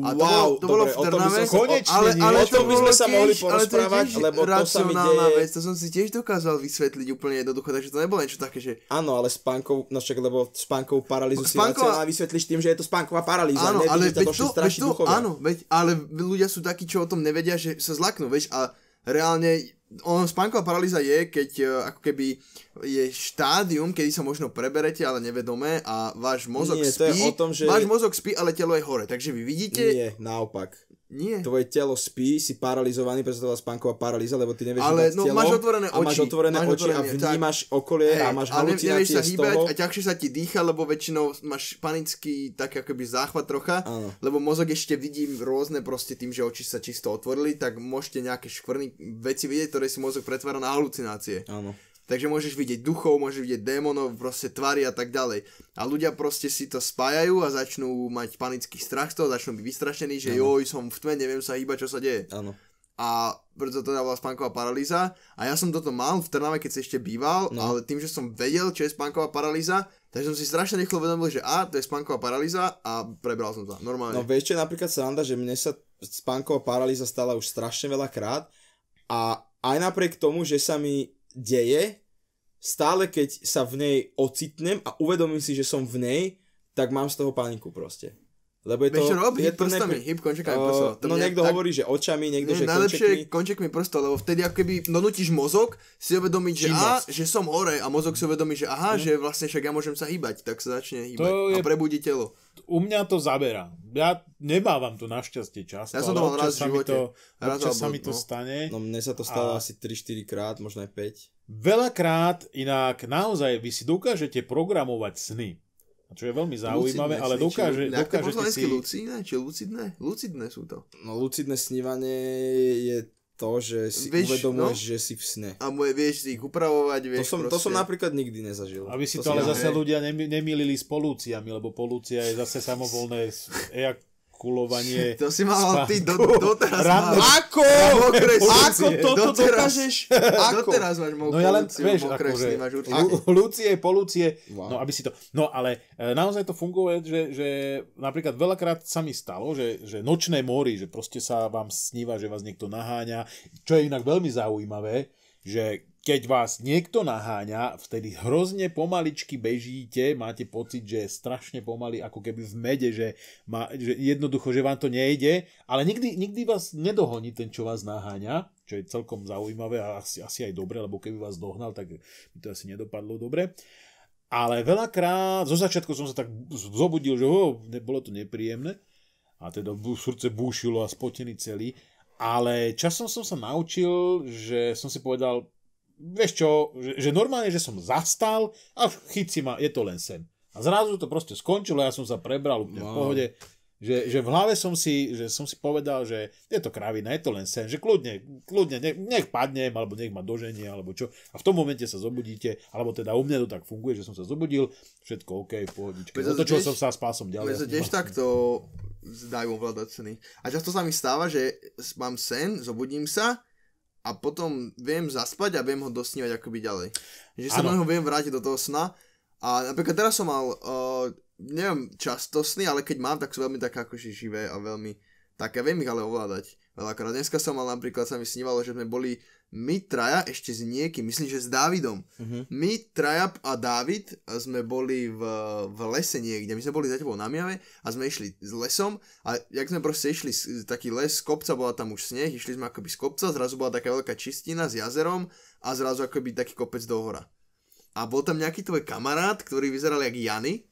A to wow, to bolo, to dobre, bolo v Trnave, som, ale, ale o tom by sme sa mohli porozprávať, to lebo to sa mi deje... vec, to som si tiež dokázal vysvetliť úplne jednoducho, takže to nebolo niečo také, že... Áno, ale spánkov, no však, lebo spánkov paralýzu spánková... si a vysvetlíš tým, že je to spánková paralýza, áno, ale veď to, to, veď to, áno, veď, ale ľudia sú takí, čo o tom nevedia, že sa zlaknú, veď, a reálne on, spánková paralýza je, keď e, ako keby je štádium, kedy sa možno preberete, ale nevedomé a váš mozog Nie, spí. To je o tom, že... Váš mozog spí, ale telo je hore. Takže vy vidíte... Nie, naopak. Nie. Tvoje telo spí, si paralizovaný, preto to vás spánková paralýza, lebo ty nevieš Ale no, telo, máš otvorené oči. A máš otvorené máš oči otvorené, a vnímaš tak, okolie hey, a máš halucinácie sa hýbať a ťažšie sa ti dýcha, lebo väčšinou máš panický tak akoby záchvat trocha, ano. lebo mozog ešte vidí rôzne proste tým, že oči sa čisto otvorili, tak môžete nejaké škvrny veci vidieť, ktoré si mozog pretvára na halucinácie. Áno. Takže môžeš vidieť duchov, môžeš vidieť démonov, proste tvary a tak ďalej. A ľudia proste si to spájajú a začnú mať panický strach z toho, začnú byť vystrašení, že ano. joj, som v tme, neviem sa hýbať, čo sa deje. Áno. A preto to teda bola spánková paralýza. A ja som toto mal v Trnave, keď si ešte býval, no. ale tým, že som vedel, čo je spánková paralýza, takže som si strašne rýchlo uvedomil, že a, to je spánková paralýza a prebral som to normálne. No vieš čo, napríklad nám že mne sa spánková paralýza stala už strašne veľa krát a aj napriek tomu, že sa mi deje, stále keď sa v nej ocitnem a uvedomím si, že som v nej, tak mám z toho paniku proste. Lebo je to... Čo rob, je to prstami, nepr... hýb končekami uh, no, prstov. To no niekto tak... hovorí, že očami, niekto, mm, že najlepšie končekmi. Najlepšie končekmi prstov, lebo vtedy ako keby donútiš no, mozog si uvedomiť, že, a, že som hore a mozog si uvedomí, že aha, hm. že vlastne však ja môžem sa hýbať, tak sa začne hýbať to a prebudí telo. U mňa to zabera. Ja nemávam to našťastie často, ja som to mal raz v živote. To, raz sa mi to no. stane. No mne sa to stalo a... asi 3-4 krát, možno aj 5. Veľakrát inak naozaj vy si dokážete programovať sny čo je veľmi zaujímavé, lucidné ale dokáže, či, dokáže si... lucidné, či lucidné? Lucidné sú to. No lucidné snívanie je to, že si vieš, uvedomuješ, no? že si v sne. A moje, vieš si ich upravovať, vieš. To som, proste. to som napríklad nikdy nezažil. Aby si to, to ale zase hej. ľudia nemýlili s polúciami, lebo polúcia je zase samovolné ejak kulovanie. To si mal spánku, ty do, doteraz ranné, máš. Ako? Ako toto doteraz, dokážeš? Ako? Doteraz máš mokrú, no ja len, vieš, akože, Lucie, polucie. wow. no aby si to... No ale e, naozaj to funguje, že, že napríklad veľakrát sa mi stalo, že, že nočné mori, že proste sa vám sníva, že vás niekto naháňa, čo je inak veľmi zaujímavé, že keď vás niekto naháňa, vtedy hrozne pomaličky bežíte, máte pocit, že je strašne pomaly, ako keby v mede, že, má, že jednoducho, že vám to nejde, ale nikdy, nikdy vás nedohoní ten, čo vás naháňa, čo je celkom zaujímavé a asi, asi aj dobre, lebo keby vás dohnal, tak by to asi nedopadlo dobre. Ale veľakrát, zo začiatku som sa tak zobudil, že oh, bolo to nepríjemné a teda srdce búšilo a spotený celý, ale časom som sa naučil, že som si povedal, vieš čo, že, že normálne, že som zastal a chyci si ma, je to len sen. A zrazu to proste skončilo, ja som sa prebral úplne wow. v pohode. Že, že v hlave som si, že som si povedal, že je to kravina, je to len sen, že kľudne, kľudne, nech, nech padnem, alebo nech ma doženie, alebo čo. A v tom momente sa zobudíte, alebo teda u mňa to tak funguje, že som sa zobudil, všetko OK, v pohodičke. Otočil som sa a spásom ďalej. Ja tiež takto dajú ovládať sny. A často sa mi stáva, že mám sen, zobudím sa a potom viem zaspať a viem ho dosnívať akoby ďalej. Že sa na viem vrátiť do toho sna a napríklad teraz som mal, uh, neviem, často sny, ale keď mám, tak sú veľmi také akože živé a veľmi také, viem ich ale ovládať veľakrát. Dneska som mal napríklad, sa mi snívalo, že sme boli my traja ešte s niekým, myslím, že s Dávidom. Uh-huh. My traja a Dávid sme boli v, v lese niekde, my sme boli za tebou na Miave a sme išli s lesom a jak sme proste išli z, taký les, z kopca bola tam už sneh, išli sme akoby z kopca, zrazu bola taká veľká čistina s jazerom a zrazu akoby taký kopec do hora. A bol tam nejaký tvoj kamarát, ktorý vyzeral jak Jany,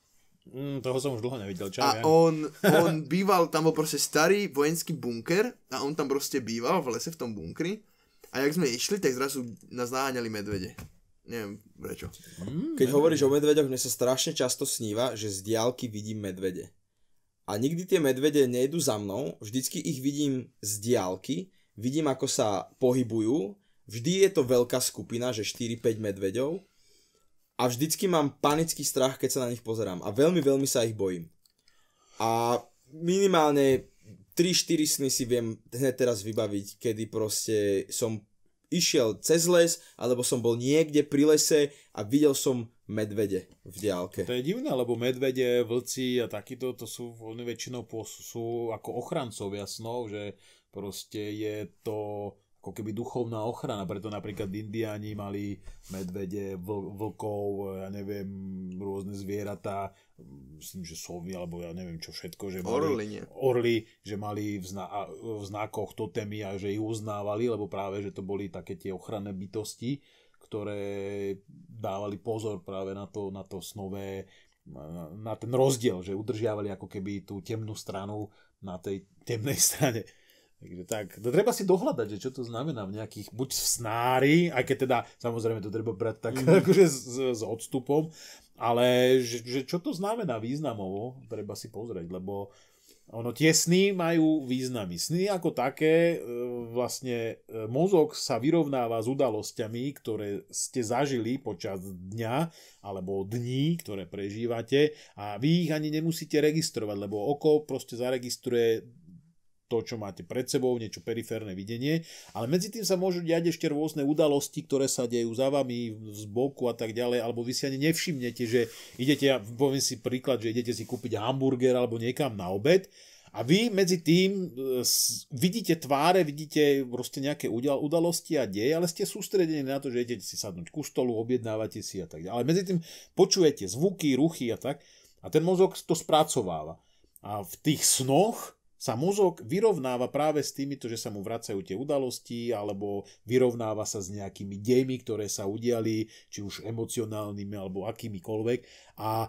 Mm, toho som už dlho nevidel, čo A ja on, on býval, tam bol proste starý vojenský bunker a on tam proste býval v lese v tom bunkri a jak sme išli, tak zrazu nás naháňali medvede. Neviem prečo. Mm, Keď medvede. hovoríš o medvedoch, mne sa strašne často sníva, že z diálky vidím medvede. A nikdy tie medvede nejdu za mnou, vždycky ich vidím z diálky, vidím ako sa pohybujú, vždy je to veľká skupina, že 4-5 medvedov a vždycky mám panický strach, keď sa na nich pozerám a veľmi, veľmi sa ich bojím. A minimálne 3-4 sny si viem hneď teraz vybaviť, kedy proste som išiel cez les, alebo som bol niekde pri lese a videl som medvede v diálke. To je divné, lebo medvede, vlci a takýto, to sú veľmi väčšinou sú ako ochrancovia snov, že proste je to ako keby duchovná ochrana, preto napríklad indiáni mali medvede, vl- vlkov, ja neviem, rôzne zvieratá, myslím, že sovy, alebo ja neviem čo všetko, že mali, orly, nie. orly že mali v, zna- v znakoch totémy a že ich uznávali, lebo práve, že to boli také tie ochranné bytosti, ktoré dávali pozor práve na to, na to snové, na, na ten rozdiel, že udržiavali ako keby tú temnú stranu na tej temnej strane Takže tak, to treba si dohľadať, že čo to znamená v nejakých, buď v snári, aj keď teda, samozrejme to treba brať tak mm. akože s, s odstupom, ale že, že čo to znamená významovo, treba si pozrieť, lebo ono, tie sny majú významy. Sny ako také, e, vlastne e, mozog sa vyrovnáva s udalosťami, ktoré ste zažili počas dňa alebo dní, ktoré prežívate a vy ich ani nemusíte registrovať, lebo oko proste zaregistruje to, čo máte pred sebou, niečo periférne videnie, ale medzi tým sa môžu diať ešte rôzne udalosti, ktoré sa dejú za vami, z boku a tak ďalej, alebo vy si ani nevšimnete, že idete, ja poviem si príklad, že idete si kúpiť hamburger alebo niekam na obed a vy medzi tým e, vidíte tváre, vidíte proste nejaké udalosti a deje, ale ste sústredení na to, že idete si sadnúť ku stolu, objednávate si a tak ďalej. Ale medzi tým počujete zvuky, ruchy a tak a ten mozog to spracováva. A v tých snoch sa mozog vyrovnáva práve s týmito, že sa mu vracajú tie udalosti, alebo vyrovnáva sa s nejakými dejmi, ktoré sa udiali, či už emocionálnymi, alebo akýmikoľvek. A e,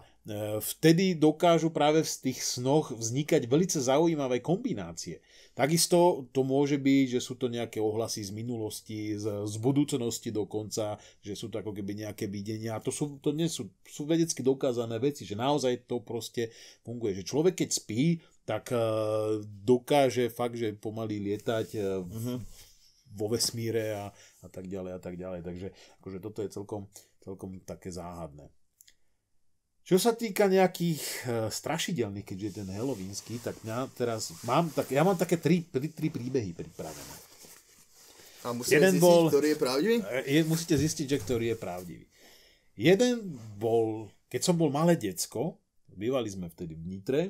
vtedy dokážu práve v tých snoch vznikať veľmi zaujímavé kombinácie. Takisto to môže byť, že sú to nejaké ohlasy z minulosti, z, z budúcnosti dokonca, že sú to ako keby nejaké videnia. To sú, to nie sú, sú vedecky dokázané veci, že naozaj to proste funguje. Že človek keď spí, tak eh, dokáže fakt, že pomaly lietať uh, eh, huh mhm. vo vesmíre a, a tak ďalej a tak ďalej. Takže akože toto je celkom, celkom také záhadné. Čo sa týka nejakých eh, strašidelných, keďže je ten helovínsky, tak ja teraz mám, tak, ja mám také tri, tri, tri príbehy pripravené. A musíte Jeden zistiť, bol, ktorý je pravdivý? Je, musíte zistiť, že ktorý je pravdivý. Jeden bol, keď som bol malé decko, bývali sme vtedy v Nitre,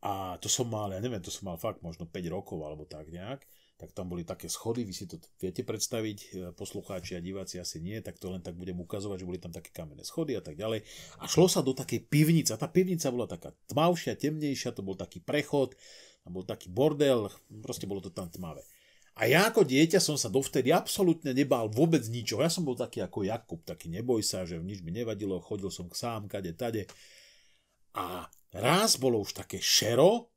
a to som mal, ja neviem, to som mal fakt možno 5 rokov alebo tak nejak tak tam boli také schody, vy si to viete predstaviť, e, poslucháči a diváci asi nie, tak to len tak budem ukazovať, že boli tam také kamenné schody a tak ďalej. A šlo sa do takej pivnice, a tá pivnica bola taká tmavšia, temnejšia, to bol taký prechod, tam bol taký bordel, proste bolo to tam tmavé. A ja ako dieťa som sa dovtedy absolútne nebál vôbec ničoho. Ja som bol taký ako Jakub, taký neboj sa, že nič mi nevadilo, chodil som k sám, kade, tade. A raz bolo už také šero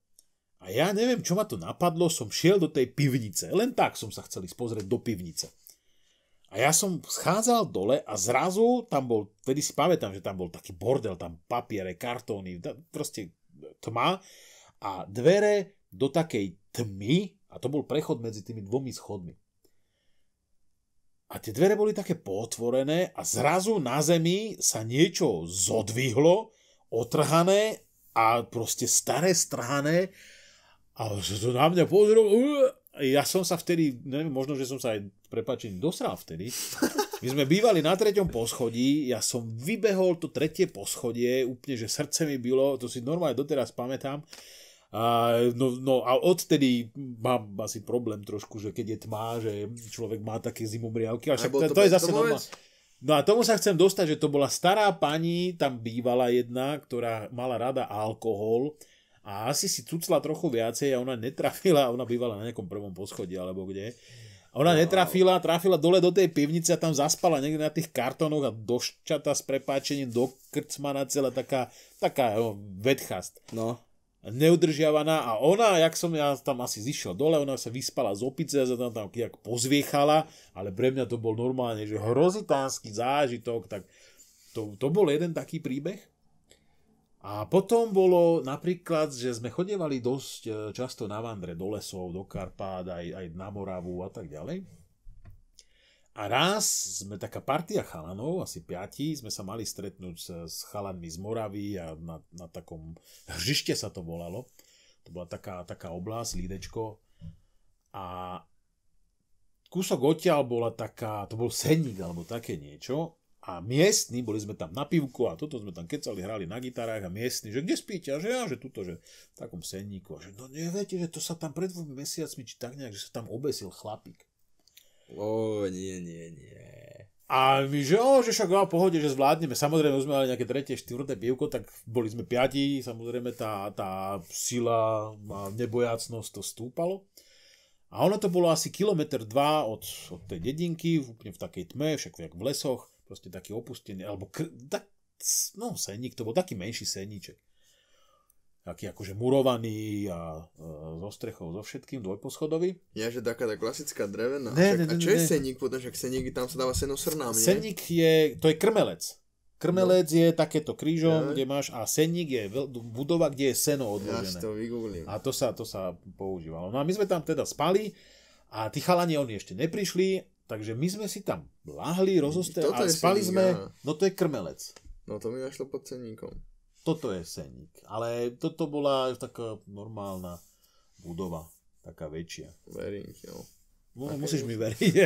a ja neviem, čo ma to napadlo, som šiel do tej pivnice. Len tak som sa chcel ísť pozrieť do pivnice. A ja som schádzal dole a zrazu tam bol, vtedy si pamätám, že tam bol taký bordel, tam papiere, kartóny, proste tma a dvere do takej tmy a to bol prechod medzi tými dvomi schodmi. A tie dvere boli také potvorené a zrazu na zemi sa niečo zodvihlo otrhané a proste staré, strhané a to na mňa pozrel, uh, ja som sa vtedy, neviem, možno, že som sa aj, prepačený, dosral vtedy. My sme bývali na treťom poschodí, ja som vybehol to tretie poschodie, úplne, že srdce mi bylo, to si normálne doteraz pamätám. A, no, no a odtedy mám asi problém trošku, že keď je tmá, že človek má také zimomriavky, a však to, to, to je zase normálne. No a tomu sa chcem dostať, že to bola stará pani, tam bývala jedna, ktorá mala rada alkohol a asi si cucla trochu viacej a ona netrafila, ona bývala na nejakom prvom poschodí alebo kde. Ona ona no. netrafila, trafila dole do tej pivnice a tam zaspala niekde na tých kartonoch a došťata s prepáčením do krcmana celá taká, taká no, vedchast. No neudržiavaná a ona, jak som ja tam asi zišiel dole, ona sa vyspala z opice a sa tam, tam kýjak pozviechala, ale pre mňa to bol normálne, že hrozitánsky zážitok, tak to, to bol jeden taký príbeh. A potom bolo napríklad, že sme chodevali dosť e, často na vandre do lesov, do Karpát, aj, aj na Moravu a tak ďalej. A raz sme taká partia chalanov, asi piati, sme sa mali stretnúť s, s chalanmi z Moravy a na, na takom hřište sa to volalo. To bola taká, taká oblasť, lídečko. A kúsok odtiaľ bola taká, to bol senník alebo také niečo. A miestni, boli sme tam na pivku a toto sme tam kecali, hrali na gitarách a miestni, že kde spíte? A že ja, že tuto, že v takom seníku. A že no neviete, že to sa tam pred dvomi mesiacmi, či tak nejak, že sa tam obesil chlapík O, nie, nie, nie. A my, že o, že však o, no, pohode, že zvládneme. Samozrejme, sme mali nejaké tretie, štvrté pivko, tak boli sme piati, samozrejme tá, tá sila a nebojacnosť to stúpalo. A ono to bolo asi kilometr dva od, od tej dedinky, úplne v takej tme, však jak v lesoch, proste taký opustený, alebo kr- tak, no, senník, to bol taký menší seníček taký akože murovaný a e, so strechou, so všetkým, dvojposchodový. Ja, že taká tá klasická drevená. Ne, však, ne, ne, a čo ne, je ne. seník potom? Však seník, tam sa dáva seno srnám, nie? Seník je, to je krmelec. Krmelec no. je takéto krížom, ja. kde máš, a seník je budova, kde je seno odložené. Ja to vygooglím. A to sa, to sa používalo. No a my sme tam teda spali a tí chalani oni ešte neprišli, takže my sme si tam lahli, rozostali a spali seník, sme, ja. no to je krmelec. No to mi našlo pod ceníkom. Toto je seník. Ale toto bola taká normálna budova. Taká väčšia. Verím ti, no. no okay. musíš mi veriť.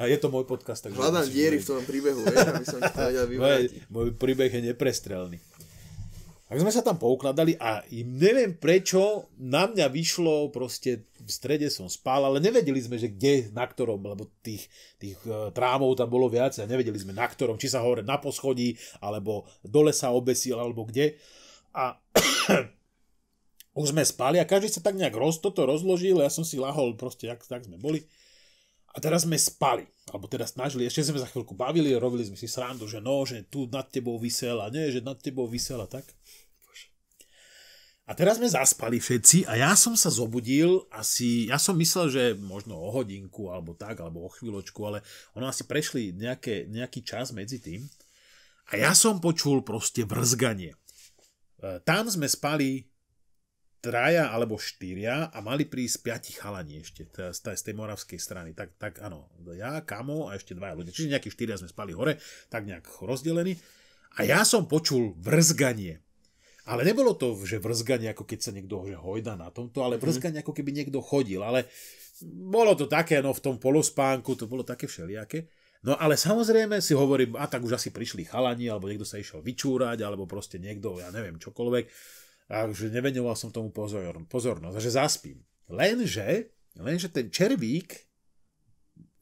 A je to môj podcast. Takže Hľadám diery v tom príbehu, vieš, aby som to vedel vyvrátiť. Môj príbeh je neprestrelný. Tak sme sa tam poukladali a neviem prečo na mňa vyšlo proste v strede som spal, ale nevedeli sme, že kde, na ktorom, lebo tých, tých e, trámov tam bolo viac a nevedeli sme na ktorom, či sa hore na poschodí, alebo dole sa obesil, alebo kde. A už sme spali a každý sa tak nejak roz, toto rozložil, ja som si lahol proste, jak, tak sme boli. A teraz sme spali, alebo teda snažili, ešte sme za chvíľku bavili, robili sme si srandu, že no, že tu nad tebou vysel a nie, že nad tebou vysel a tak. A teraz sme zaspali všetci a ja som sa zobudil asi, ja som myslel, že možno o hodinku alebo tak, alebo o chvíľočku, ale ono asi prešli nejaké, nejaký čas medzi tým a ja som počul proste vrzganie. E, tam sme spali traja alebo štyria a mali prísť piati chalani ešte z tej, z tej moravskej strany. Tak, tak áno, ja, Kamo a ešte dvaja ľudia. Čiže nejakí štyria sme spali hore, tak nejak rozdelení. A ja som počul vrzganie. Ale nebolo to, že vrzganie, ako keď sa niekto že hojda na tomto, ale mhm. vrzganie, ako keby niekto chodil. Ale bolo to také, no v tom polospánku, to bolo také všelijaké. No ale samozrejme si hovorím, a tak už asi prišli chalani, alebo niekto sa išiel vyčúrať, alebo proste niekto, ja neviem, čokoľvek. A už nevenoval som tomu pozor, pozornosť, že zaspím. Lenže, lenže ten červík,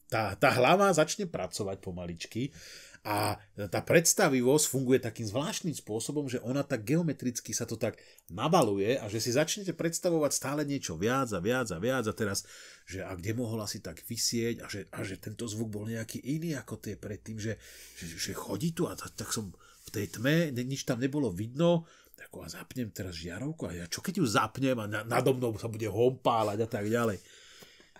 tá, tá hlava začne pracovať pomaličky a tá predstavivosť funguje takým zvláštnym spôsobom, že ona tak geometricky sa to tak nabaluje a že si začnete predstavovať stále niečo viac a viac a viac a teraz, že a kde mohol asi tak vysieť a že, a že tento zvuk bol nejaký iný ako tie predtým, že, že, že chodí tu a tak, som v tej tme, nič tam nebolo vidno, a zapnem teraz žiarovku a ja čo keď ju zapnem a na, nado mnou sa bude hompálať a tak ďalej.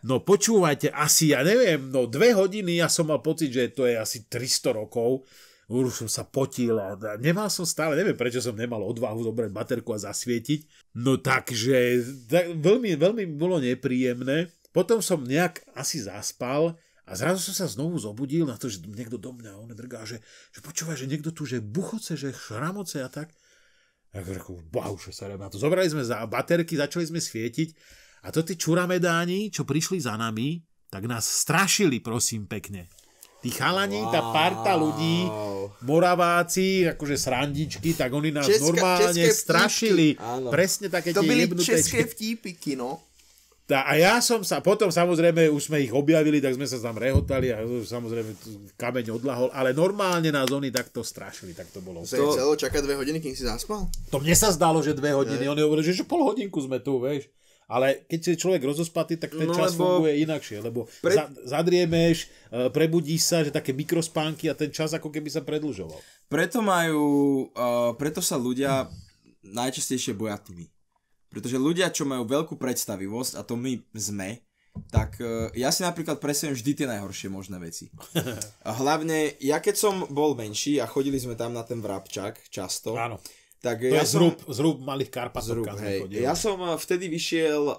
No počúvajte, asi ja neviem, no dve hodiny ja som mal pocit, že to je asi 300 rokov. Už som sa potil a nemal som stále, neviem prečo som nemal odvahu zobrať baterku a zasvietiť. No takže tak, veľmi, veľmi bolo nepríjemné. Potom som nejak asi zaspal a zrazu som sa znovu zobudil na to, že niekto do mňa, on drgá, že, že počúva, že niekto tu, že buchoce, že šramoce a tak. Ja som sa na to. Zobrali sme za baterky, začali sme svietiť a to tí čuramedáni, čo prišli za nami, tak nás strašili, prosím, pekne. Tí chalani, wow. tá parta ľudí, moraváci, akože srandičky, tak oni nás Česka, normálne strašili. Áno. Presne také to tie byli české vtípiky, no. Tá, a ja som sa, potom samozrejme už sme ich objavili, tak sme sa tam rehotali a samozrejme kameň odlahol, ale normálne nás oni takto strašili, tak to bolo. To, celo čaká dve hodiny, kým si zaspal? To mne sa zdalo, že dve hodiny, ne. oni hovorili, že pol hodinku sme tu, vieš ale keď si človek rozospatý, tak ten no, čas funguje inakšie, lebo pre... za, zadriemeš, e, prebudíš sa, že také mikrospánky a ten čas ako keby sa predlžoval. Preto majú, uh, preto sa ľudia hmm. najčastejšie boja tmy. Pretože ľudia, čo majú veľkú predstavivosť, a to my sme, tak e, ja si napríklad presujem vždy tie najhoršie možné veci. A hlavne, ja keď som bol menší a chodili sme tam na ten vrabčak často, Áno. Tak to ja je zrub, som, zrub malých Karpatov. Zrub, hej. Ja som eh, vtedy vyšiel uh,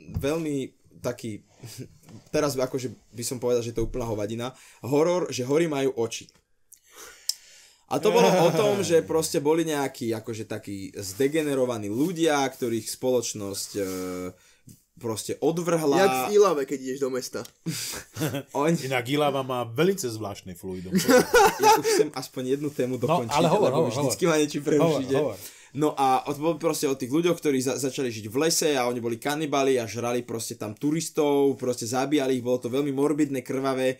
veľmi taký, teraz akože by som povedal, že to je úplná hovadina, horor, že hory majú oči. A to bolo o tom, že proste boli nejakí akože takí zdegenerovaní ľudia, ktorých spoločnosť uh, proste odvrhla... Jak v Ilave, keď ideš do mesta. On... Inak Ilava má veľmi zvláštne fluidum. ja už chcem aspoň jednu tému no, dokončiť, no, ale hovor, lebo hovor, vždycky hovor. ma niečo prerušíte. No a od, proste o tých ľuďoch, ktorí za, začali žiť v lese a oni boli kanibali a žrali proste tam turistov, proste zabíjali ich, bolo to veľmi morbidné, krvavé.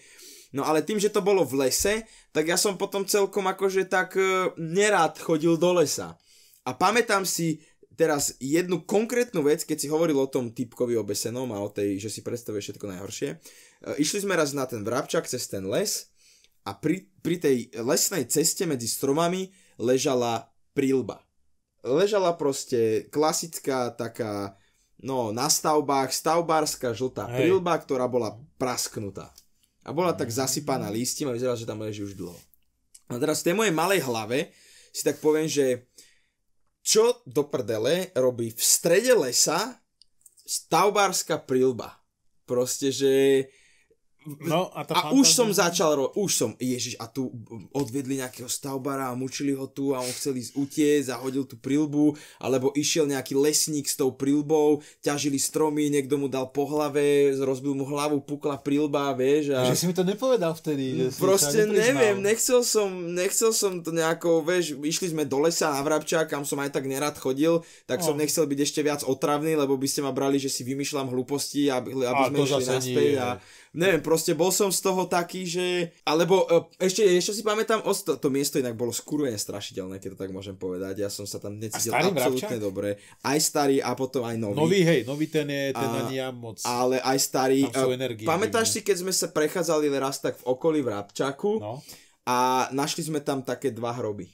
No ale tým, že to bolo v lese, tak ja som potom celkom akože tak e, nerád chodil do lesa. A pamätám si, teraz jednu konkrétnu vec, keď si hovoril o tom typkovi obesenom a o tej, že si predstavuje všetko najhoršie. E, išli sme raz na ten vrabčak cez ten les a pri, pri tej lesnej ceste medzi stromami ležala prílba. Ležala proste klasická taká, no na stavbách, stavbárska žltá Hej. prílba, ktorá bola prasknutá. A bola tak mhm. zasypaná listím a vyzerala, že tam leží už dlho. A teraz v tej mojej malej hlave si tak poviem, že čo do prdele robí v strede lesa stavbárska prilba. Proste, že No, a, a fantázia... už som začal, ro- už som, ježiš, a tu mm, odvedli nejakého stavbara a mučili ho tu a on chcel ísť utiec a hodil tú prilbu, alebo išiel nejaký lesník s tou prilbou, ťažili stromy, niekto mu dal po hlave, rozbil mu hlavu, pukla prilba, vieš. A... Že si mi to nepovedal vtedy. Že Proste neviem, nechcel som, nechcel som to nejako, vieš, išli sme do lesa na Vrabča, kam som aj tak nerad chodil, tak no. som nechcel byť ešte viac otravný, lebo by ste ma brali, že si vymýšľam hlúposti, aby, aby sme išli naspäť. A, neviem, proste bol som z toho taký, že... Alebo e, ešte, ešte si pamätám, osto, to miesto inak bolo skurvene strašidelné, keď to tak môžem povedať. Ja som sa tam necítil absolútne dobre. Aj starý a potom aj nový. Nový, hej, nový ten je, ten a, ani ja moc. Ale aj starý. Tam sú e, energie, pamätáš si, no. keď sme sa prechádzali raz tak v okolí v Rabčaku no. a našli sme tam také dva hroby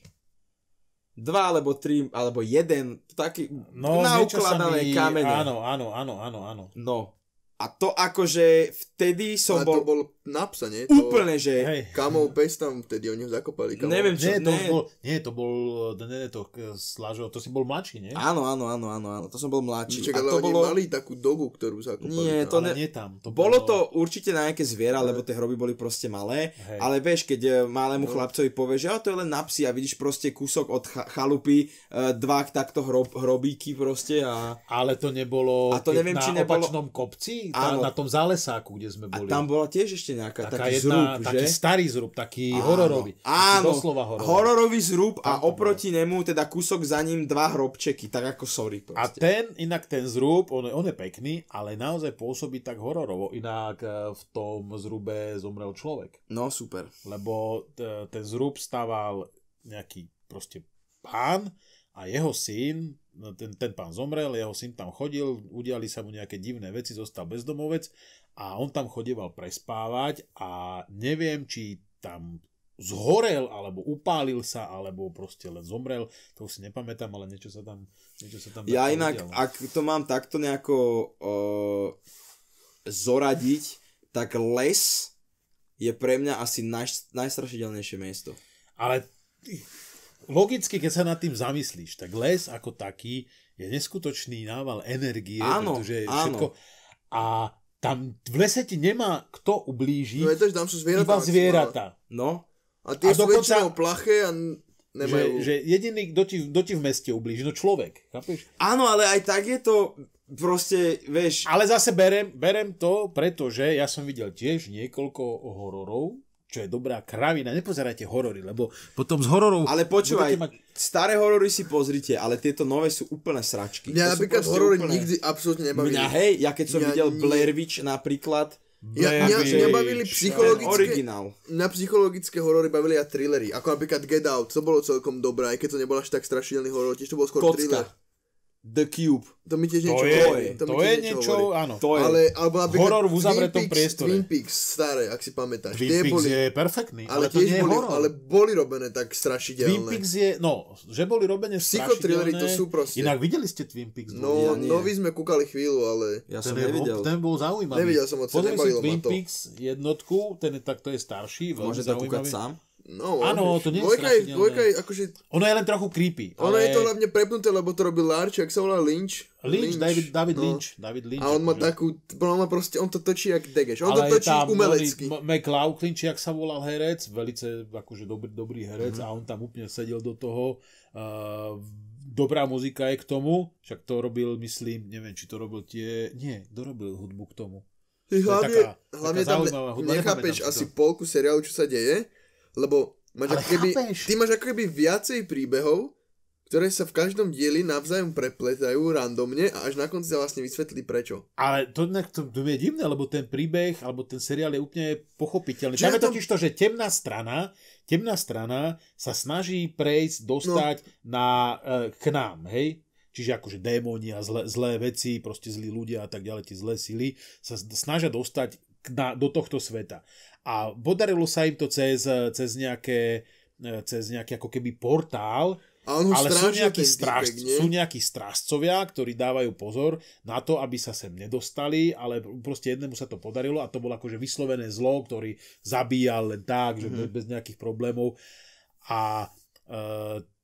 dva alebo tri, alebo jeden, taký no, naukladané mi... kamene. Áno, áno, áno, áno, áno. No, a to akože vtedy som Ale bol... to bol na psa, nie? To, Úplne, že... Hej. Kamov pes tam vtedy, oni ho zakopali. Kamov. Neviem, čo... Nie, to nie. bol, nie, to bol, eh, ne, to eh, slažo, to si bol mladší, nie? Áno, áno, áno, áno, áno, to som bol mladší. Čak, ale to bolo... mali takú dogu, ktorú zakopali. Nie, to ne... nie tam. To bolo... bolo to určite na nejaké zviera, lebo tie hroby boli proste malé, hej. ale vieš, keď eh, malému no. chlapcovi povie, že to je len na psi a vidíš proste kúsok od chalupy, dva takto hrob, hrobíky proste a... Ale to nebolo a to neviem, na či nebolo... opačnom kopci, tá, na tom zálesáku, kde sme boli. A tam bola tiež ešte ešte nejaká, taká taký jedna, zrúb, taký že? starý zrub, taký áno, hororový. Áno, taký hororový. hororový zrub a oproti nemu teda kúsok za ním dva hrobčeky, tak ako sorry. Proste. A ten, inak ten zrub, on, on je pekný, ale naozaj pôsobí tak hororovo, inak eh, v tom zrube zomrel človek. No, super. Lebo ten zrub stával nejaký proste pán a jeho syn, no, ten, ten pán zomrel, jeho syn tam chodil, udiali sa mu nejaké divné veci, zostal bezdomovec a on tam chodeval prespávať a neviem, či tam zhorel, alebo upálil sa, alebo proste len zomrel, to už si nepamätám, ale niečo sa tam... Niečo sa tam ja inak, udialo. ak to mám takto nejako uh, zoradiť, tak les je pre mňa asi naj, najstrašidelnejšie miesto. Ale logicky, keď sa nad tým zamyslíš, tak les ako taký je neskutočný nával energie, áno, pretože áno. všetko... A tam v lese ti nemá kto ublížiť, no, je to, že tam sú zvieratá, iba zvieratá. No. A tie a sú dokonca, väčšinou plaché a nemajú... Že, že jediný, kto ti, kto ti v meste ublíži, no človek, chápeš? Áno, ale aj tak je to proste, vieš... Ale zase berem, berem to, pretože ja som videl tiež niekoľko hororov, čo je dobrá kravina. Nepozerajte horory, lebo potom z hororov... Ale počúvaj, mať... staré horory si pozrite, ale tieto nové sú úplne sračky. Mňa napríklad horory úplne... nikdy absolútne nebavili. Mňa hej, ja keď som Mňa videl nie... Blair Witch napríklad, ja, mňa, mňa bavili psychologické, originál. na psychologické horory bavili a thrillery, ako napríklad Get Out, to bolo celkom dobré, aj keď to nebol až tak strašidelný horor, tiež to bolo skôr Kocka. thriller. The Cube. To mi tiež niečo je, hovorí. To, to je niečo, hovorí. áno. To je. Ale, alebo horor v uzavretom priestore. Twin Peaks, staré, ak si pamätáš. Twin Peaks boli, je perfektný, ale, ale to nie je boli, horor. Ale boli robené tak strašidelné. Twin Peaks je, no, že boli robené strašidelné. to sú proste. Inak videli ste Twin Peaks? No, ja, no, vy sme kúkali chvíľu, ale... Ja ten som nevidel. Bol, ten bol zaujímavý. Nevidel som ho, nebavilo ma to. Twin Peaks jednotku, ten je, tak to je starší, veľmi Môže to kúkať sám? No, Áno, to nie je dvojka je, dvojka je akože... Ono je len trochu creepy. Ono je to hlavne prepnuté, lebo to robil Larch, ak sa volá Lynch. Lynch, Lynch David, David no. Lynch. David Lynch. A on má že... Akože. takú, on má proste, on to točí jak degeš. On ale to točí umelecky. McLaughlin, či jak sa volal herec, velice akože dobrý, dobrý herec mm-hmm. a on tam úplne sedel do toho. Uh, dobrá muzika je k tomu, však to robil, myslím, neviem, či to robil tie... Nie, dorobil hudbu k tomu? Hlavne, to je taká, hlavne taká tam nechápeš asi to. polku seriálu, čo sa deje, lebo máš ako keby, ty máš ako keby viacej príbehov, ktoré sa v každom dieli navzájom prepletajú randomne a až na konci sa vlastne vysvetlí prečo. Ale to, to, to je divné, lebo ten príbeh alebo ten seriál je úplne pochopiteľný. Čiže Tam je totiž to, že temná strana, temná strana sa snaží prejsť, no. dostať no. na, eh, k nám, hej? Čiže akože démoni a zlé, zlé veci, proste zlí ľudia a tak ďalej, tie zlé sily sa snažia dostať na, do tohto sveta. A podarilo sa im to cez, cez nejaké cez nejaký ako keby portál, a on ale sú nejakí, strážc, týpek, sú nejakí strážcovia, ktorí dávajú pozor na to, aby sa sem nedostali, ale proste jednému sa to podarilo a to bolo akože vyslovené zlo, ktorý zabíjal len tak, mm-hmm. že mhm. bez, bez nejakých problémov. A e,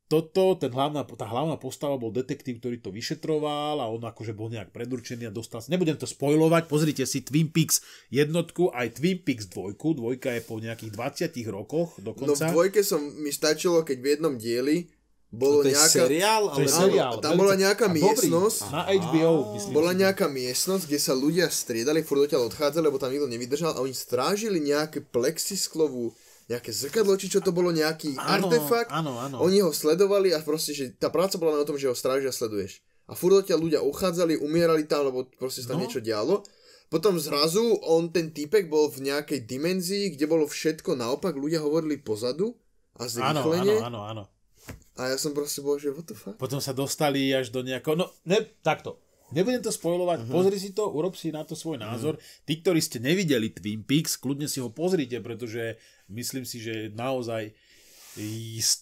toto, ten hlavná, tá hlavná postava bol detektív, ktorý to vyšetroval a on akože bol nejak predurčený a dostal sa. Nebudem to spojovať, pozrite si Twin Peaks jednotku, aj Twin Peaks dvojku, dvojka je po nejakých 20 rokoch dokonca. No v dvojke som, mi stačilo, keď v jednom dieli bolo to nejaká... seriál? Ale... To je seriál. Áno, tam bola nejaká miestnosť. Na HBO, myslím. Bola nejaká miestnosť, kde sa ľudia striedali, furt odchádzali, lebo tam nikto nevydržal a oni strážili nejaké plexisklovú nejaké zrkadlo, či čo to bolo, nejaký áno, artefakt. Áno, áno. Oni ho sledovali a proste, že tá práca bola na tom, že ho strážia sleduješ. A furt ťa ľudia uchádzali, umierali tam, lebo proste sa tam no. niečo dialo. Potom zrazu on, ten typek, bol v nejakej dimenzii, kde bolo všetko naopak, ľudia hovorili pozadu a zrýchlenie. Áno, áno, áno, áno. A ja som proste bol, že what the fuck? Potom sa dostali až do nejakého, no ne, takto, Nebudem to spojovať, uh-huh. pozri si to, urob si na to svoj názor. Uh-huh. Tí, ktorí ste nevideli Twin Peaks, kľudne si ho pozrite, pretože Myslím si, že naozaj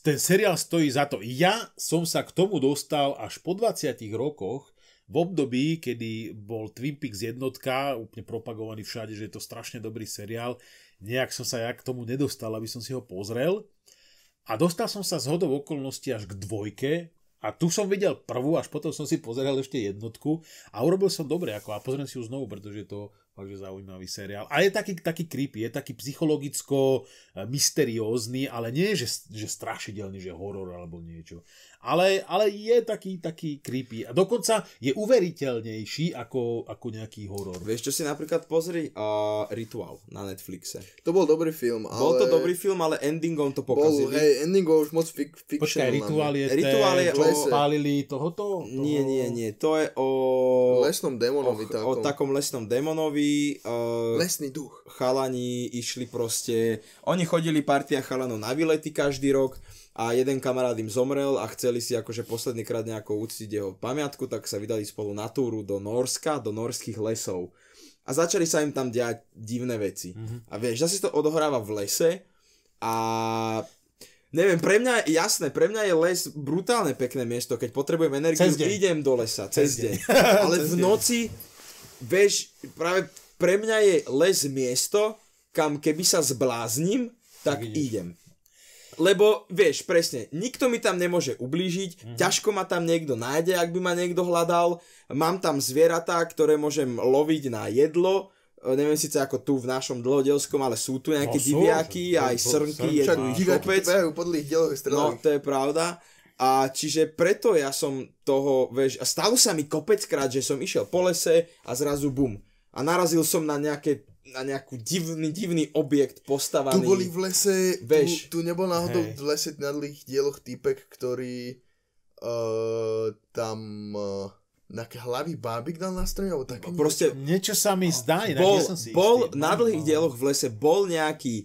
ten seriál stojí za to. Ja som sa k tomu dostal až po 20 rokoch, v období, kedy bol Twin Peaks jednotka, úplne propagovaný všade, že je to strašne dobrý seriál, nejak som sa ja k tomu nedostal, aby som si ho pozrel. A dostal som sa z hodov okolností až k dvojke, a tu som videl prvú, až potom som si pozeral ešte jednotku a urobil som dobre, ako a pozriem si ju znovu, pretože to Takže zaujímavý seriál. A je taký, taký creepy, je taký psychologicko e, mysteriózny, ale nie že, že strašidelný, že horor alebo niečo ale, ale je taký, taký creepy. A dokonca je uveriteľnejší ako, ako nejaký horor. Vieš, čo si napríklad pozri? Uh, Rituál na Netflixe. To bol dobrý film. Ale... Bol to dobrý film, ale endingom to pokazili. Bol, hej, endingom už moc fik- fikčným. Počkaj, Rituál no. je Rituál je o... Pálili tohoto? Toho... Nie, nie, nie. To je o... Lesnom démonovi. O, takom. o takom lesnom démonovi. Uh, Lesný duch. Chalani išli proste... Oni chodili partia chalanov na výlety každý rok a jeden kamarát im zomrel a chceli si akože krát nejako uctiť jeho pamiatku, tak sa vydali spolu na túru do Norska, do norských lesov. A začali sa im tam diať divné veci. Mm-hmm. A vieš, zase to odohráva v lese a neviem, pre mňa, je jasné, pre mňa je les brutálne pekné miesto, keď potrebujem energiu, cez deň. idem do lesa, cez, cez deň. deň. Ale cez v noci, deň. vieš, práve pre mňa je les miesto, kam keby sa zblázním, tak, tak idem. Lebo, vieš, presne, nikto mi tam nemôže ublížiť, mm-hmm. ťažko ma tam niekto nájde, ak by ma niekto hľadal, mám tam zvieratá, ktoré môžem loviť na jedlo, e, neviem síce ako tu v našom dlhodelskom, ale sú tu nejaké no, diviaky, sú, aj po, srnky, je tu kopec. No, to je pravda. A čiže preto ja som toho, vieš, a stalo sa mi kopeckrát, že som išiel po lese a zrazu bum. A narazil som na nejaké na nejakú divný, divný objekt postavaný. Tu boli v lese, Veš. Tu, tu nebol náhodou hej. v lese na dlhých dieloch týpek, ktorý uh, tam uh, e, na hlavy bábik dal na stroj, alebo také. Proste, niečo sa mi zdá, inak bol, som si bol istý. na dlhých no. dieloch v lese bol nejaký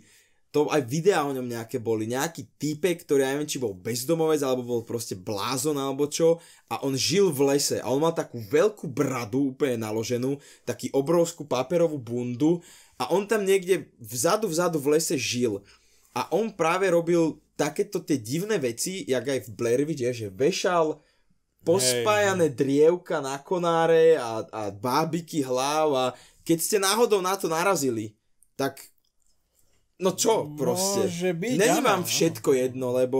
to aj videá o ňom nejaké boli, nejaký týpek, ktorý ja neviem, či bol bezdomovec, alebo bol proste blázon, alebo čo, a on žil v lese a on mal takú veľkú bradu úplne naloženú, taký obrovskú paperovú bundu a on tam niekde vzadu, vzadu v lese žil a on práve robil takéto tie divné veci, jak aj v Blair že vešal pospájané hey, drievka na konáre a, a bábiky hlav a keď ste náhodou na to narazili, tak No čo proste? Môže byť, Není vám všetko jedno, lebo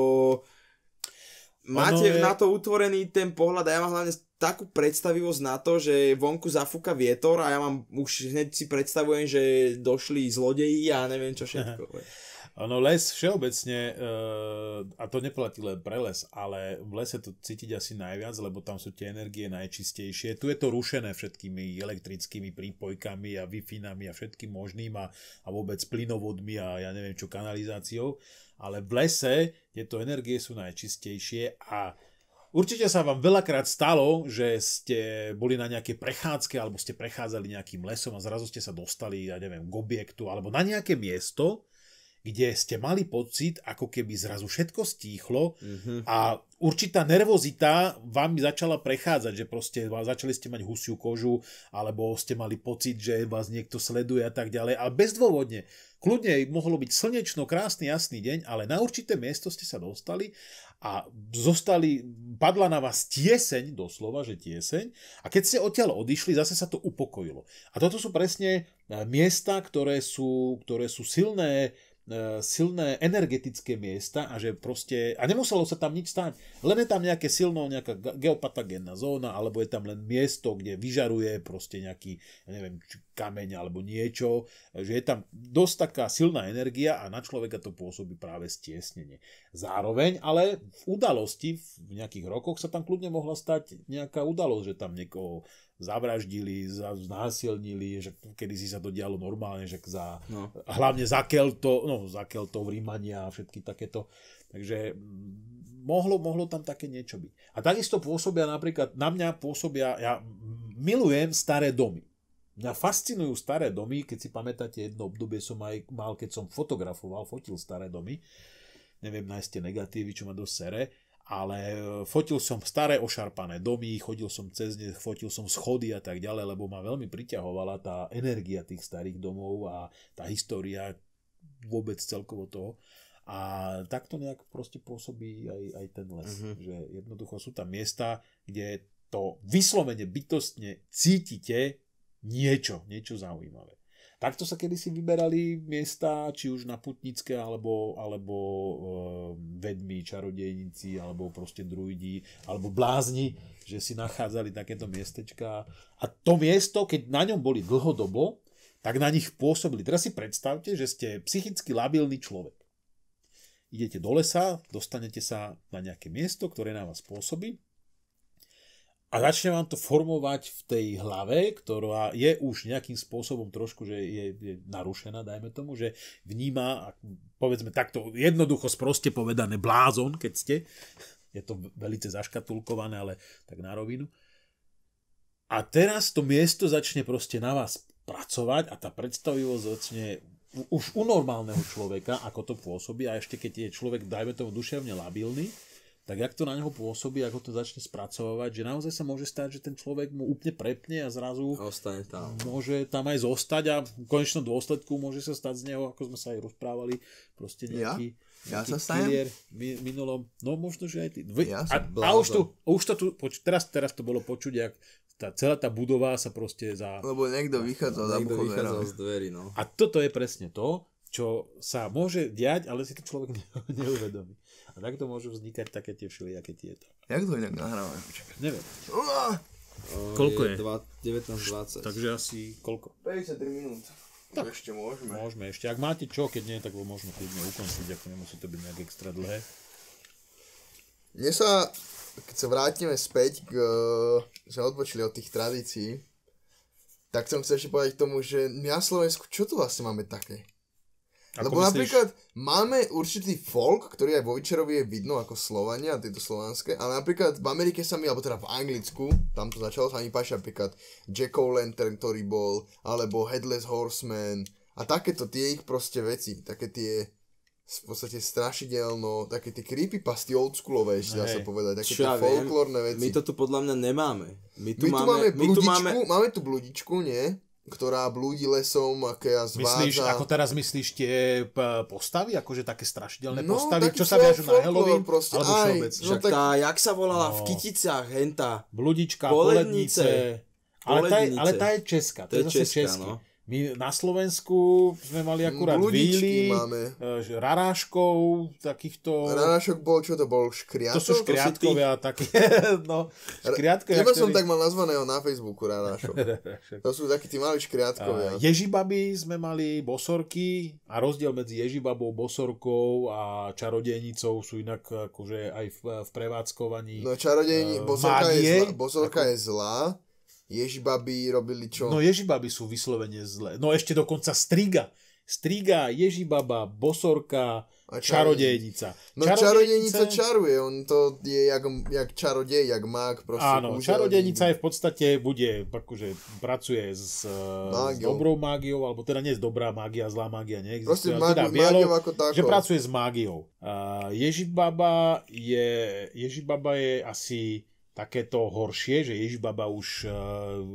máte je... na to utvorený ten pohľad a ja mám hlavne takú predstavivosť na to, že vonku zafúka vietor a ja mám už hneď si predstavujem, že došli zlodeji a neviem čo všetko. Aha. No les všeobecne, eh, a to neplatí len pre les, ale v lese to cítiť asi najviac, lebo tam sú tie energie najčistejšie. Tu je to rušené všetkými elektrickými prípojkami a wi a všetkým možným a, a vôbec plynovodmi a ja neviem čo kanalizáciou. Ale v lese tieto energie sú najčistejšie a Určite sa vám veľakrát stalo, že ste boli na nejaké prechádzke alebo ste prechádzali nejakým lesom a zrazu ste sa dostali, ja neviem, k objektu alebo na nejaké miesto, kde ste mali pocit, ako keby zrazu všetko stíchlo mm-hmm. a určitá nervozita vám začala prechádzať, že proste začali ste mať husiu kožu, alebo ste mali pocit, že vás niekto sleduje a tak ďalej, ale bezdôvodne. Kľudne mohlo byť slnečno, krásny, jasný deň, ale na určité miesto ste sa dostali a zostali, padla na vás tieseň, doslova, že tieseň, a keď ste odtiaľ odišli, zase sa to upokojilo. A toto sú presne e, miesta, ktoré sú, ktoré sú silné E, silné energetické miesta a že proste, a nemuselo sa tam nič stať, len je tam nejaké silno, nejaká geopatagénna zóna, alebo je tam len miesto, kde vyžaruje proste nejaký, ja neviem, kameň alebo niečo, že je tam dosť taká silná energia a na človeka to pôsobí práve stiesnenie. Zároveň, ale v udalosti, v nejakých rokoch sa tam kľudne mohla stať nejaká udalosť, že tam niekoho zavraždili, znásilnili, že kedy si sa to dialo normálne, že za, no. hlavne za Kelto, no za Kelto, Rímania a všetky takéto. Takže mm, mohlo, mohlo tam také niečo byť. A takisto pôsobia napríklad, na mňa pôsobia, ja milujem staré domy. Mňa fascinujú staré domy, keď si pamätáte jedno obdobie som aj mal, keď som fotografoval, fotil staré domy, neviem nájsť tie negatívy, čo ma dosť sere, ale e, fotil som staré ošarpané domy, chodil som cez ne, fotil som schody a tak ďalej, lebo ma veľmi priťahovala tá energia tých starých domov a tá história vôbec celkovo toho. A takto nejak proste pôsobí aj, aj ten les. Mm-hmm. Že jednoducho sú tam miesta, kde to vyslovene bytostne cítite niečo, niečo zaujímavé. Takto sa kedysi vyberali miesta, či už na Putnické, alebo, alebo e, vedmi, čarodejníci, alebo proste druidi, alebo blázni, že si nachádzali takéto miestečka. A to miesto, keď na ňom boli dlhodobo, tak na nich pôsobili. Teraz si predstavte, že ste psychicky labilný človek. Idete do lesa, dostanete sa na nejaké miesto, ktoré na vás pôsobí a začne vám to formovať v tej hlave, ktorá je už nejakým spôsobom trošku, že je, je narušená, dajme tomu, že vníma, povedzme takto jednoducho sproste povedané blázon, keď ste, je to velice zaškatulkované, ale tak na rovinu. A teraz to miesto začne proste na vás pracovať a tá predstavivosť začne už u normálneho človeka, ako to pôsobí a ešte keď je človek, dajme tomu, duševne labilný, tak ak to na neho pôsobí, ako to začne spracovať, že naozaj sa môže stať, že ten človek mu úplne prepne a zrazu Ostane tam. môže tam aj zostať a v konečnom dôsledku môže sa stať z neho, ako sme sa aj rozprávali, proste nejaký, ja? ja sa Mi, minulom. No možno, že aj ty. Vy, ja a, a, už, to, už to tu, poč, teraz, teraz to bolo počuť, jak tá, celá tá budova sa proste za... Lebo niekto vychádzal, no, niekto vychádza z dverí. No. A toto je presne to, čo sa môže diať, ale si to človek neuvedomí. A takto môžu vznikať také tie všelijaké tieto. Jak to inak nahrávame? Neviem. Uh! Koľko je? je? 19.20. Takže asi koľko? 53 minút. Tak. Ešte môžeme. Môžeme ešte. Ak máte čo, keď nie, tak ho môžeme kľudne ukončiť, ako nemusí to byť nejak extra dlhé. Mne sa, keď sa vrátime späť, k, sme odpočili od tých tradícií, tak som chcel ešte povedať k tomu, že my na Slovensku čo tu vlastne máme také? Ako Lebo myslíš? napríklad máme určitý folk, ktorý aj vo Vyčerovi je vidno ako Slovania, tieto slovanské, ale napríklad v Amerike sa mi, alebo teda v Anglicku, tam to začalo sa mi páči napríklad Jack O'Lantern, ktorý bol, alebo Headless Horseman a takéto tie ich proste veci, také tie v podstate strašidelno, také tie creepypasty oldschoolové, ešte dá sa povedať, také tie folklórne veci. My to tu podľa mňa nemáme. My tu, my máme, tu máme, bludičku, my tu máme... máme tu bludičku, nie? ktorá blúdi lesom, aké ja zvádza. Myslíš, ako teraz myslíš tie postavy, akože také strašidelné no, postavy, čo sa viažu na Halloween? Proste, alebo aj, všeobecne. No, tak... Tá, jak sa volala no. v Kyticách, henta. Bludička, polednice. polednice. Ale, tá je, ale tá je česká, to je, je zase česká. No. My na Slovensku sme mali akurát Víly, eh, Raráškov, takýchto... Rarášok bol, čo to bol, škriatok? To sú škriatkovia, také, no, škriatkovia, ktorý... som tak mal nazvaného na Facebooku, Rarášok. to sú takí tí mali škriatkovia. Ježibaby sme mali, bosorky a rozdiel medzi Ježibabou, bosorkou a čarodejnicou sú inak akože aj v, v prevádzkovaní. No čarodejni, eh, bosorka, mágie, je zlá, bosorka ako... je zlá Ježibaby robili čo? No Ježibaby sú vyslovene zlé. No ešte dokonca Striga. Striga, Ježibaba, Bosorka, a čarodejnica. No čarodejnica čaruje, on to je jak, jak čarodej, jak mák. Proste Áno, čarodejnica je v podstate, bude, akože pracuje s, s dobrou mágiou, alebo teda nie je dobrá mágia, zlá mágia neexistuje. Proste teda mágiou, mágiou ako tako. Že pracuje s mágiou. Uh, Ježibaba je, Ježibaba je asi takéto horšie, že ježbaba už uh,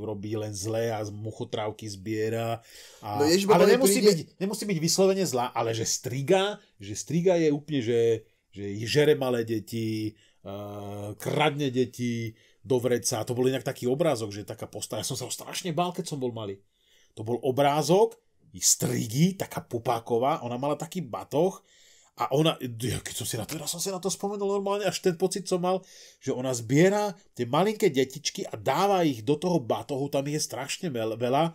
robí len zlé a muchotrávky zbiera. A... No ale nemusí, príde... byť, nemusí byť vyslovene zlá, ale že striga, že striga je úplne, že, že žere malé deti, uh, kradne deti do vreca. A to bol inak taký obrázok, že taká postava. Ja som sa ho strašne bál, keď som bol malý. To bol obrázok, strigy, taká pupáková, ona mala taký batoh a ona, ja keď som si na to, ja som si na to spomenul normálne, až ten pocit som mal, že ona zbiera tie malinké detičky a dáva ich do toho batohu, tam je strašne veľa.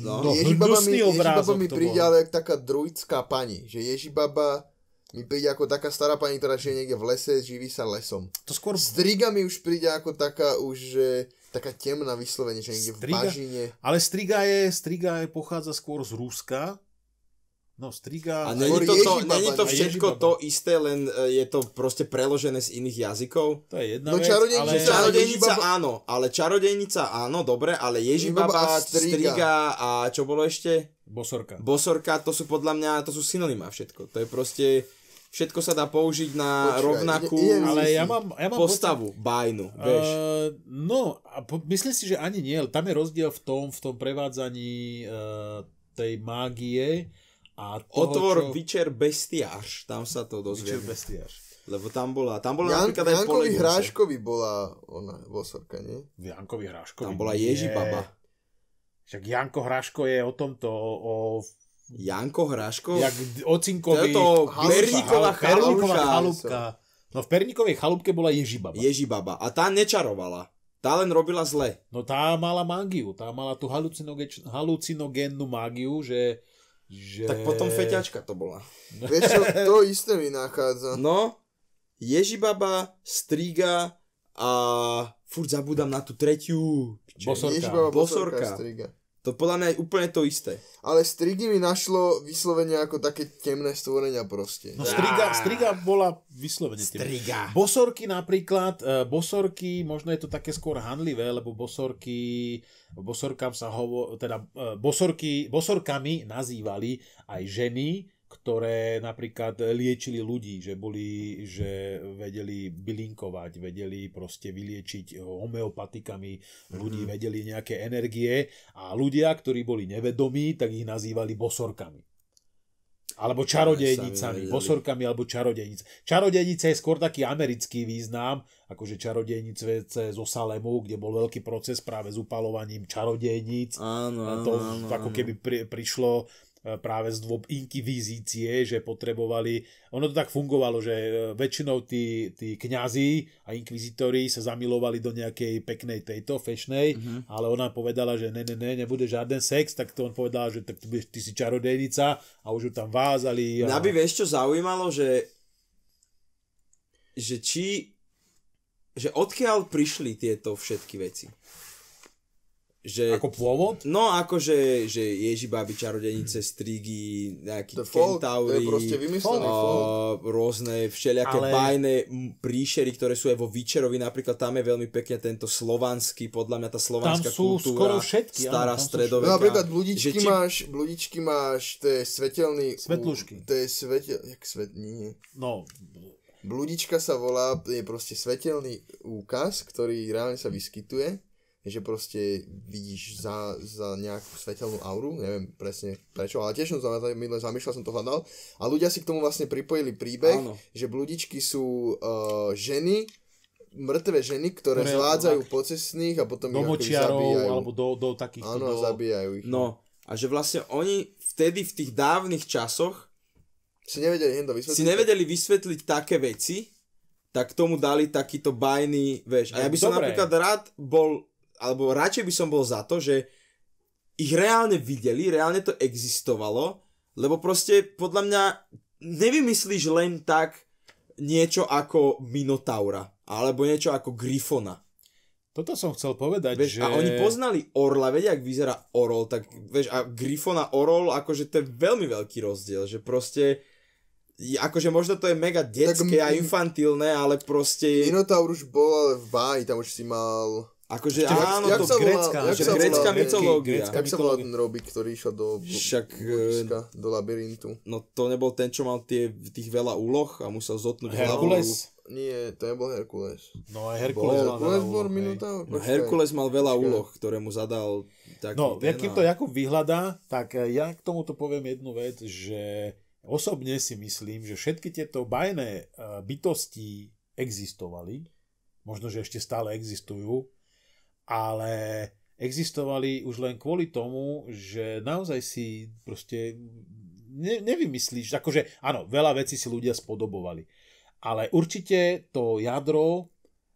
No, no Ježibaba mi, Ježibaba mi príde bolo. ale taká druidská pani, že Ježibaba mi príde ako taká stará pani, ktorá žije niekde v lese, živí sa lesom. To skôr... Striga mi už príde ako taká už, že taká temná vyslovenie, že niekde striga, v bažine. Ale striga je, striga je, pochádza skôr z Ruska, No, striga... A není to, to, není to všetko to isté, len e, je to proste preložené z iných jazykov? To je jedna no, vec, čarodejnica, ale... Čarodejnica áno, ale čarodejnica áno, dobre, ale Ježibaba, striga. striga a čo bolo ešte? Bosorka. Bosorka, to sú podľa mňa, to sú synonymá všetko. To je proste... Všetko sa dá použiť na Počkaj, rovnakú je, je, je, ale ja mám, ja mám postavu, pocit, bajnu, vieš. Uh, no, a po, myslím si, že ani nie. Tam je rozdiel v tom, v tom prevádzaní uh, tej mágie, a toho, Otvor čo... Vyčer Bestiáš, tam sa to dozvie. Vyčer Bestiaž. Lebo tam bola, tam bola Jan, napríklad aj Jankovi Hráškovi bola ona, Vosorka, nie? Jankovi Hráškovi. Tam bola Ježi Baba. Však Janko Hráško je o tomto, o Janko Hráško? Jak ocinkovi... To je to Perníková chalúbka. No v Perníkovej chalúbke bola Ježibaba. Ježibaba. A tá nečarovala. Tá len robila zle. No tá mala mágiu. Tá mala tú halucinoge- mágiu, že že... Tak potom feťačka to bola. Vieš čo, to isté mi nachádza. No, Ježibaba, Striga a furt zabúdam na tú tretiu. Bosorka. Ježibaba, bosorka, bosorka. Striga. To podľa mňa je úplne to isté. Ale Strigy mi našlo vyslovene ako také temné stvorenia proste. No Striga, ah. Striga bola vyslovene temná. Striga. Bosorky napríklad, e, bosorky, možno je to také skôr handlivé, lebo bosorky, bosorkam sa hovo, teda e, bosorky, bosorkami nazývali aj ženy, ktoré napríklad liečili ľudí, že, boli, že vedeli bylinkovať, vedeli proste vyliečiť homeopatikami ľudí, mm-hmm. vedeli nejaké energie a ľudia, ktorí boli nevedomí, tak ich nazývali bosorkami. Alebo čarodejnicami, bosorkami alebo čarodejnice. Čarodejnice je skôr taký americký význam, akože čarodejnice zo Salemu, kde bol veľký proces práve s upalovaním čarodejnic. Áno, áno, áno, áno, To ako keby pri, prišlo E, práve z dôb inkvizície, že potrebovali, ono to tak fungovalo, že e, väčšinou tí, tí kňazi a inkvizitori sa zamilovali do nejakej peknej tejto, fešnej, mm-hmm. ale ona povedala, že ne, ne, ne, nebude žiaden sex, tak to on povedal, že tak ty, ty si čarodejnica a už ju tam vázali. A... Mňa by vieš čo zaujímalo, že že či že odkiaľ prišli tieto všetky veci že... Ako pôvod? No, akože, že Ježibaby, čarodenice, strigy, nejaký The kentaury, to je vymyslený o, rôzne všelijaké Ale... bajné príšery, ktoré sú aj vo Výčerovi, napríklad tam je veľmi pekne tento slovanský, podľa mňa tá slovanská tam sú kultúra, skoro všetky, stará áno, stredoveká. No, napríklad bludičky, či... máš, bludičky máš, to je svetelný... Svetlušky. To je svetel... Jak svet... Nie. No, Bludička sa volá, je proste svetelný úkaz, ktorý reálne sa vyskytuje že proste vidíš za, za nejakú svetelnú auru, neviem presne prečo, ale tiež som zamýšľal, som to hľadal. A ľudia si k tomu vlastne pripojili príbeh, Áno. že bludičky sú uh, ženy, mŕtve ženy, ktoré zvládzajú po a potom do ich zabíjajú. alebo do, do takých... Áno, do... zabíjajú ich. No. no, a že vlastne oni vtedy v tých dávnych časoch si nevedeli, vysvetliť. si nevedeli vysvetliť také veci, tak tomu dali takýto bajný, vieš. A ja by som Dobre. napríklad rád bol alebo radšej by som bol za to, že ich reálne videli, reálne to existovalo, lebo proste podľa mňa nevymyslíš len tak niečo ako Minotaura, alebo niečo ako Grifona. Toto som chcel povedať, vieš, že... A oni poznali orla, vedia, ak vyzerá orol, tak vieš, a Grifon orol, akože to je veľmi veľký rozdiel, že proste akože možno to je mega detské tak, a infantilné, ale proste... Minotaur už bol ale v báji, tam už si mal... Akože Ešte, áno, jak, to jak grecká, volá, že grecká mytológia. jak sa volá ten Robik, ktorý išiel do Však, Boriska, e, do labyrintu? No to nebol ten, čo mal tie, tých veľa úloh a musel zotnúť hlavu. Herkules? Nie, to nebol Herkules. No aj Herkules bol, Herkules bol minúta, No Herkules mal veľa počkej. úloh, ktoré mu zadal. Taký no, ten, kým to Jakub vyhľadá, tak e, ja k tomuto poviem jednu vec, že osobne si myslím, že všetky tieto bajné e, bytosti existovali, možno, že ešte stále existujú, ale existovali už len kvôli tomu, že naozaj si proste ne, nevymyslíš, akože áno, veľa vecí si ľudia spodobovali, ale určite to jadro,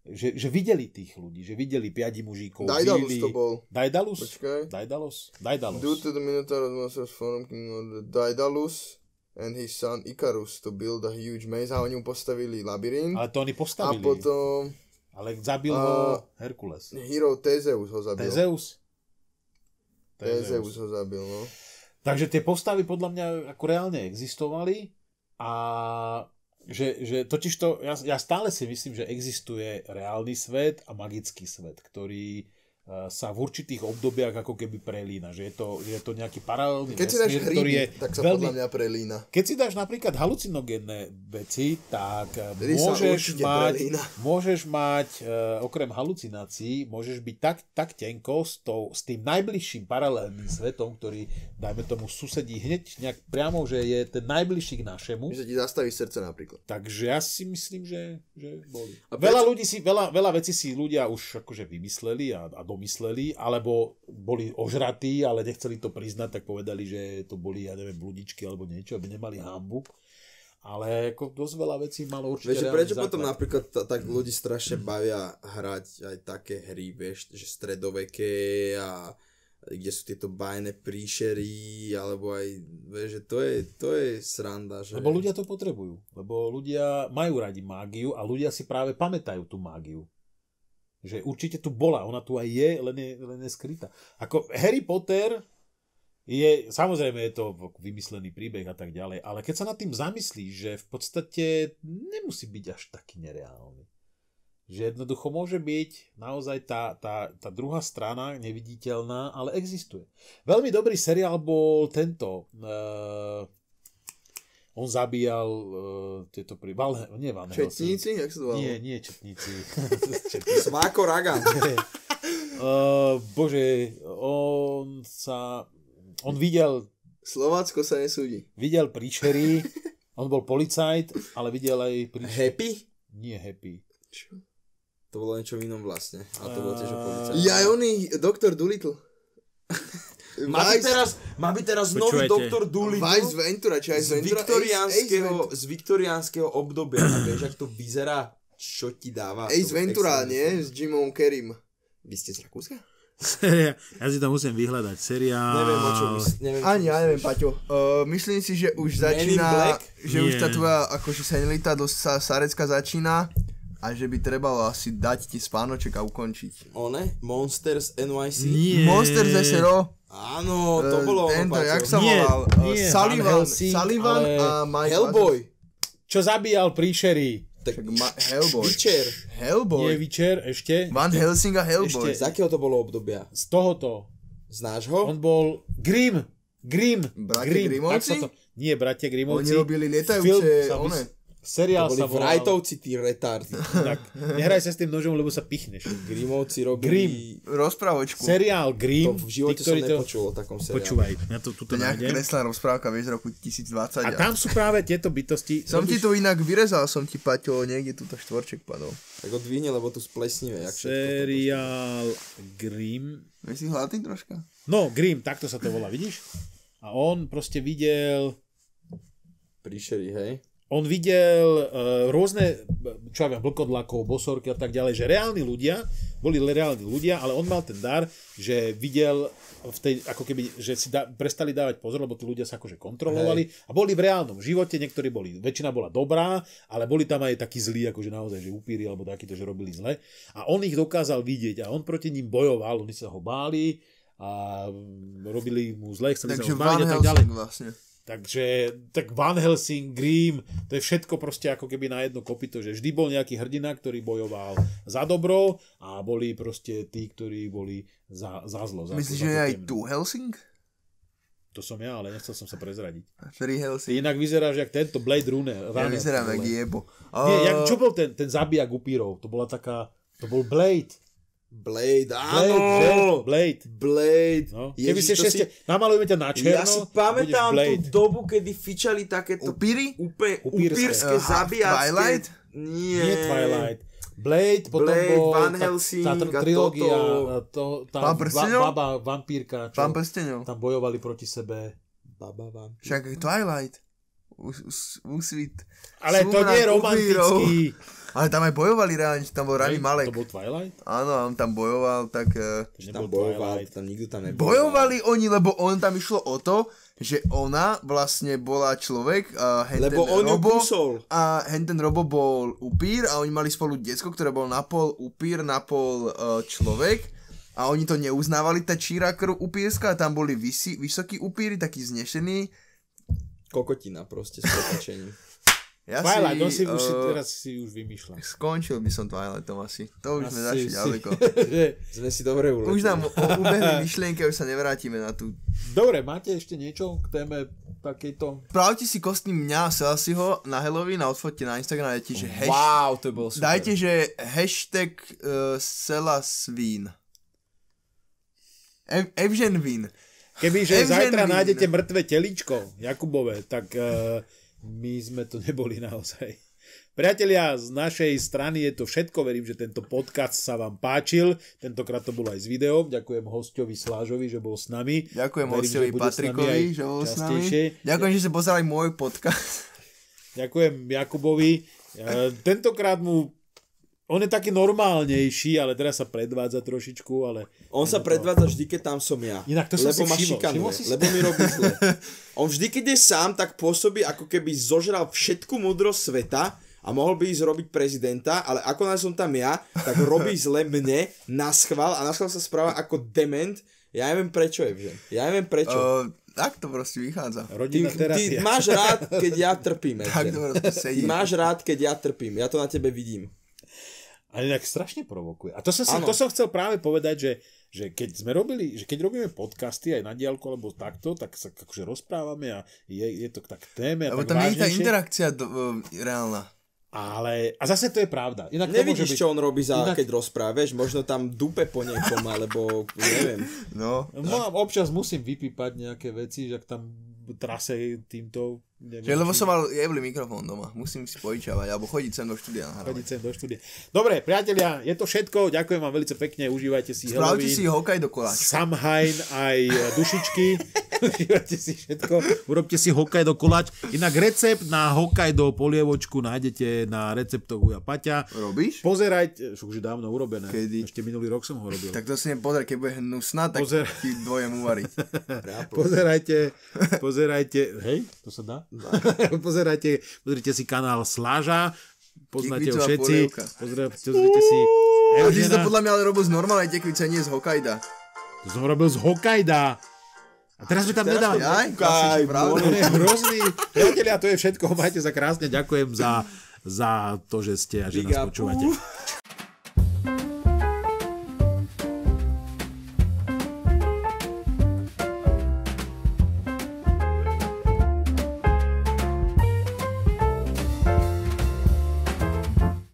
že, že videli tých ľudí, že videli piadi mužíkov, Daidalus to bol. Daidalus? Počkaj. Daidalus? Daidalus. Due to the Minotaur Monsters Forum King Daidalus and his son Icarus to build a huge maze a oni mu postavili labyrint. Ale to oni postavili. A potom ale zabil uh, ho Herkules. Hero Tezeus ho zabil. Tezeus? Tezeus? Tezeus ho zabil, no. Takže tie postavy podľa mňa ako reálne existovali a že, že totiž to, ja, ja stále si myslím, že existuje reálny svet a magický svet, ktorý Eh, sa v určitých obdobiach ako keby prelína. Že je to, je to nejaký paralelný Keď vesmír, si dáš hryby, ktorý je tak sa veľmi... podľa mňa prelína. Keď si dáš napríklad halucinogénne veci, tak eh, môžeš mať, môžeš eh, mať okrem halucinácií, môžeš byť tak, tak tenko s, tou, s tým najbližším paralelným svetom, ktorý, dajme tomu, susedí hneď nejak priamo, že je ten najbližší k našemu. Že ti zastaví srdce napríklad. Takže ja si myslím, že, že boli. A veľa, ľudí si, veľa, veľa vecí si ľudia už akože vymysleli a, a pomysleli, alebo boli ožratí, ale nechceli to priznať, tak povedali, že to boli, ja neviem, bludičky alebo niečo, aby nemali hambu. Ale ako dosť veľa vecí malo určite... Vieš, prečo základ. potom napríklad t- tak ľudí strašne bavia hrať aj také hry, vieš, že stredoveké a kde sú tieto bajné príšery, alebo aj, vieš, že to je, to je sranda. Že... Lebo ľudia to potrebujú, lebo ľudia majú radi mágiu a ľudia si práve pamätajú tú mágiu. Že určite tu bola, ona tu aj je, len je, len je skrytá. Ako Harry Potter je, samozrejme je to vymyslený príbeh a tak ďalej, ale keď sa nad tým zamyslíš, že v podstate nemusí byť až taký nereálny. Že jednoducho môže byť naozaj tá, tá, tá druhá strana neviditeľná, ale existuje. Veľmi dobrý seriál bol tento. Uh, on zabíjal uh, tieto pri... Val, nie Van Helsing. Četníci? Jak sa to Nie, nie četníci. četníci. Smáko Ragan. uh, bože, on sa... On videl... Slovácko sa nesúdi. Videl príšery, on bol policajt, ale videl aj príšery. Happy? Nie happy. Čo? To bolo niečo v inom vlastne. A to bolo tiež o policajt. E, ja, oný, doktor Doolittle. Má byť teraz, má byť teraz Počujete. nový doktor Doolittle. Vice Ventura, či aj z, viktoriánskeho, z viktoriánskeho obdobia. A vieš, ak to vyzerá, čo ti dáva. Ace Ventura, nie? S Jimom Kerim. Vy ste z Rakúska? Ja si to musím vyhľadať. Seriál. Neviem, o čom neviem, Ani, ja neviem, Paťo. Uh, myslím si, že už začína... Že Nie. už tá tvoja akože senilita dosť sa, sarecka začína a že by trebalo asi dať ti spánoček a ukončiť. One? Monsters NYC? Nie. Monsters SRO? Áno, eh, to uh, bolo Tento, opačo. jak sa nie, volal? Eh, nie, Sullivan, Helsing, Sullivan ale... a Mike Hellboy. Patton. Čo zabíjal príšery. Tak ma- Hellboy. Vyčer. Hellboy. Nie, Vyčer, ešte. Van Helsing a Hellboy. Ešte. Z akého to bolo obdobia? Z tohoto. Znáš ho? On bol Grimm. Grimm. Bratia Grimovci? To... Nie, bratia Grimovci. Oni robili lietajúce, one. Seriál to boli sa volal... Vrajtovci, tí retardy. Tak, nehraj sa s tým nožom, lebo sa pichneš. Grimovci robili... Grim. Rozprávočku. Seriál Grim. To v živote tí, som nepočul to... o takom seriáli. Počúvaj, ja to tuto to nájdem. kreslá rozprávka, vieš, roku 1020. A tam sú práve tieto bytosti. Som robíš... ti to inak vyrezal, som ti, Paťo, niekde tuto štvorček padol. Tak odvihne, lebo tu splesníme. Jak seriál Grim. Vieš si hladný troška? No, Grim, takto sa to volá, vidíš? A on proste videl... Príšeri, hej? on videl e, rôzne, čo ja viem, blkodlakov, bosorky a tak ďalej, že reálni ľudia, boli reálni ľudia, ale on mal ten dar, že videl v tej, ako keby, že si da, prestali dávať pozor, lebo tí ľudia sa akože kontrolovali Hej. a boli v reálnom živote, niektorí boli, väčšina bola dobrá, ale boli tam aj takí zlí, akože naozaj, že upíri alebo takíto, že robili zle. A on ich dokázal vidieť a on proti ním bojoval, oni sa ho báli a robili mu zle, chceli Takže sa ho zbaviť a tak ďalej. Vlastne. Takže tak Van Helsing, Grimm, to je všetko proste ako keby na jedno kopito, že vždy bol nejaký hrdina, ktorý bojoval za dobro a boli proste tí, ktorí boli za, za zlo. Za, Myslíš, že je aj tu Helsing? To som ja, ale nechcel som sa prezradiť. Free Helsing. Ty inak vyzeráš jak tento Blade Runner. Ja vyzerám jak jebo. Uh... Nie, jak, eh. čo bol ten, ten zabijak upírov? To bola taká, to bol Blade. Blade, áno! Blade, Blade. Blade. No. Ježiš, Keby ste šeste, si... namalujeme ťa na černo, Ja si pamätám tú dobu, kedy fičali takéto upíry, úplne upírske upírske uh, zabijacké. Twilight? Nie. Nie Twilight. Blade, potom Blade, bol Van Helsing, tá, tá trilógia, to, tá va, baba, vampírka, čo Pán prsteňov. tam bojovali proti sebe. Baba, vampírka. Však Twilight, úsvit. Ale to nie je romantický. Ale tam aj bojovali reálne, že tam bol Rami Malek. To bol Twilight? Áno, on tam bojoval, tak... E, Takže tam bojoval, Twilight. tam nikto tam nebojoval. Bojovali oni, lebo on tam išlo o to, že ona vlastne bola človek a Henten Lebo on Robo, a Henten ten Robo bol upír a oni mali spolu diecko, ktoré bol napol upír, napol uh, e, človek a oni to neuznávali, tá číra krv upírska a tam boli vysi, vysokí upíry, takí znešení. Kokotina proste s ja Twilight, si, no si uh, už, eh, teraz si už vymýšľam. Skončil by som Twilightom asi. To už asi, sme zašli ďaleko. sme si dobre uleteli. Už nám ubehli myšlienky, už sa nevrátime na tú... Dobre, máte ešte niečo k téme takejto... Pravte si kostný mňa a Celsiho na Halloween a odfotte na Instagram dajte, že hash... Wow, to bol super. Dajte, že hashtag uh, eh, Selasvín. Evžen Vín. Kebyže zajtra nájdete mŕtve teličko, Jakubové, tak... Uh, my sme to neboli naozaj. Priatelia, z našej strany je to všetko. Verím, že tento podcast sa vám páčil. Tentokrát to bolo aj s videom. Ďakujem hostovi Slážovi, že bol s nami. Ďakujem Verím, hostovi že Patrikovi, že bol s nami. Ďakujem, že ste pozerali môj podcast. Ďakujem Jakubovi. E, tentokrát mu on je taký normálnejší, ale teraz sa predvádza trošičku, ale... On sa predvádza vždy, keď tam som ja. Inak to lebo som ma všimol, šikanuje, všimol si lebo mi robí zle. On vždy, keď je sám, tak pôsobí, ako keby zožral všetku múdrosť sveta a mohol by ísť robiť prezidenta, ale ako nás som tam ja, tak robí zle mne na schvál a na schvál sa správa ako dement. Ja neviem prečo je, že? Ja neviem prečo. Uh, tak to proste vychádza. Rodina ty, terapia. ty máš rád, keď ja trpím. tak to proste sedí. Ty máš rád, keď ja trpím. Ja to na tebe vidím. Ale inak strašne provokuje. A to som, si, to som chcel práve povedať, že, že keď sme robili, že keď robíme podcasty aj na diálku alebo takto, tak sa akože rozprávame a je, je to tak téme. Lebo tam nie je tá interakcia do, um, reálna. Ale, a zase to je pravda. Inak Nevidíš, byť... čo on robí, za, Inak... keď rozprávaš, možno tam dupe po niekom, alebo neviem. No, no. Občas musím vypípať nejaké veci, že ak tam trase týmto že, lebo som mal jebli mikrofón doma, musím si pojičavať, alebo chodiť sem do štúdia. Chodiť sem do štúdia. Dobre, priatelia, je to všetko, ďakujem vám veľmi pekne, užívajte si Spravte Halloween, si hokaj do koláčka. Samhain aj dušičky, užívajte si všetko, urobte si hokaj do koláč. Inak recept na hokaj do polievočku nájdete na receptovú Uja Paťa. Robíš? Pozerajte, už dávno urobené. Kedy? Ešte minulý rok som ho robil. tak to si nepozeraj, keď bude hnusná, tak Pozer... ti dvojem uvarí. pozerajte, pozerajte, hej, to sa dá? Pozerajte, pozrite si kanál Sláža, poznáte ho všetci. Pozrite, pozrite si Eugena. si to podľa mňa ale robil z normálnej tekvice, nie z Hokkaida. To som robil z Hokkaida. A teraz by tam nedal. Aj, hrozný. Priatelia, to je všetko. Majte sa krásne. Ďakujem za, za to, že ste a že nás počúvate.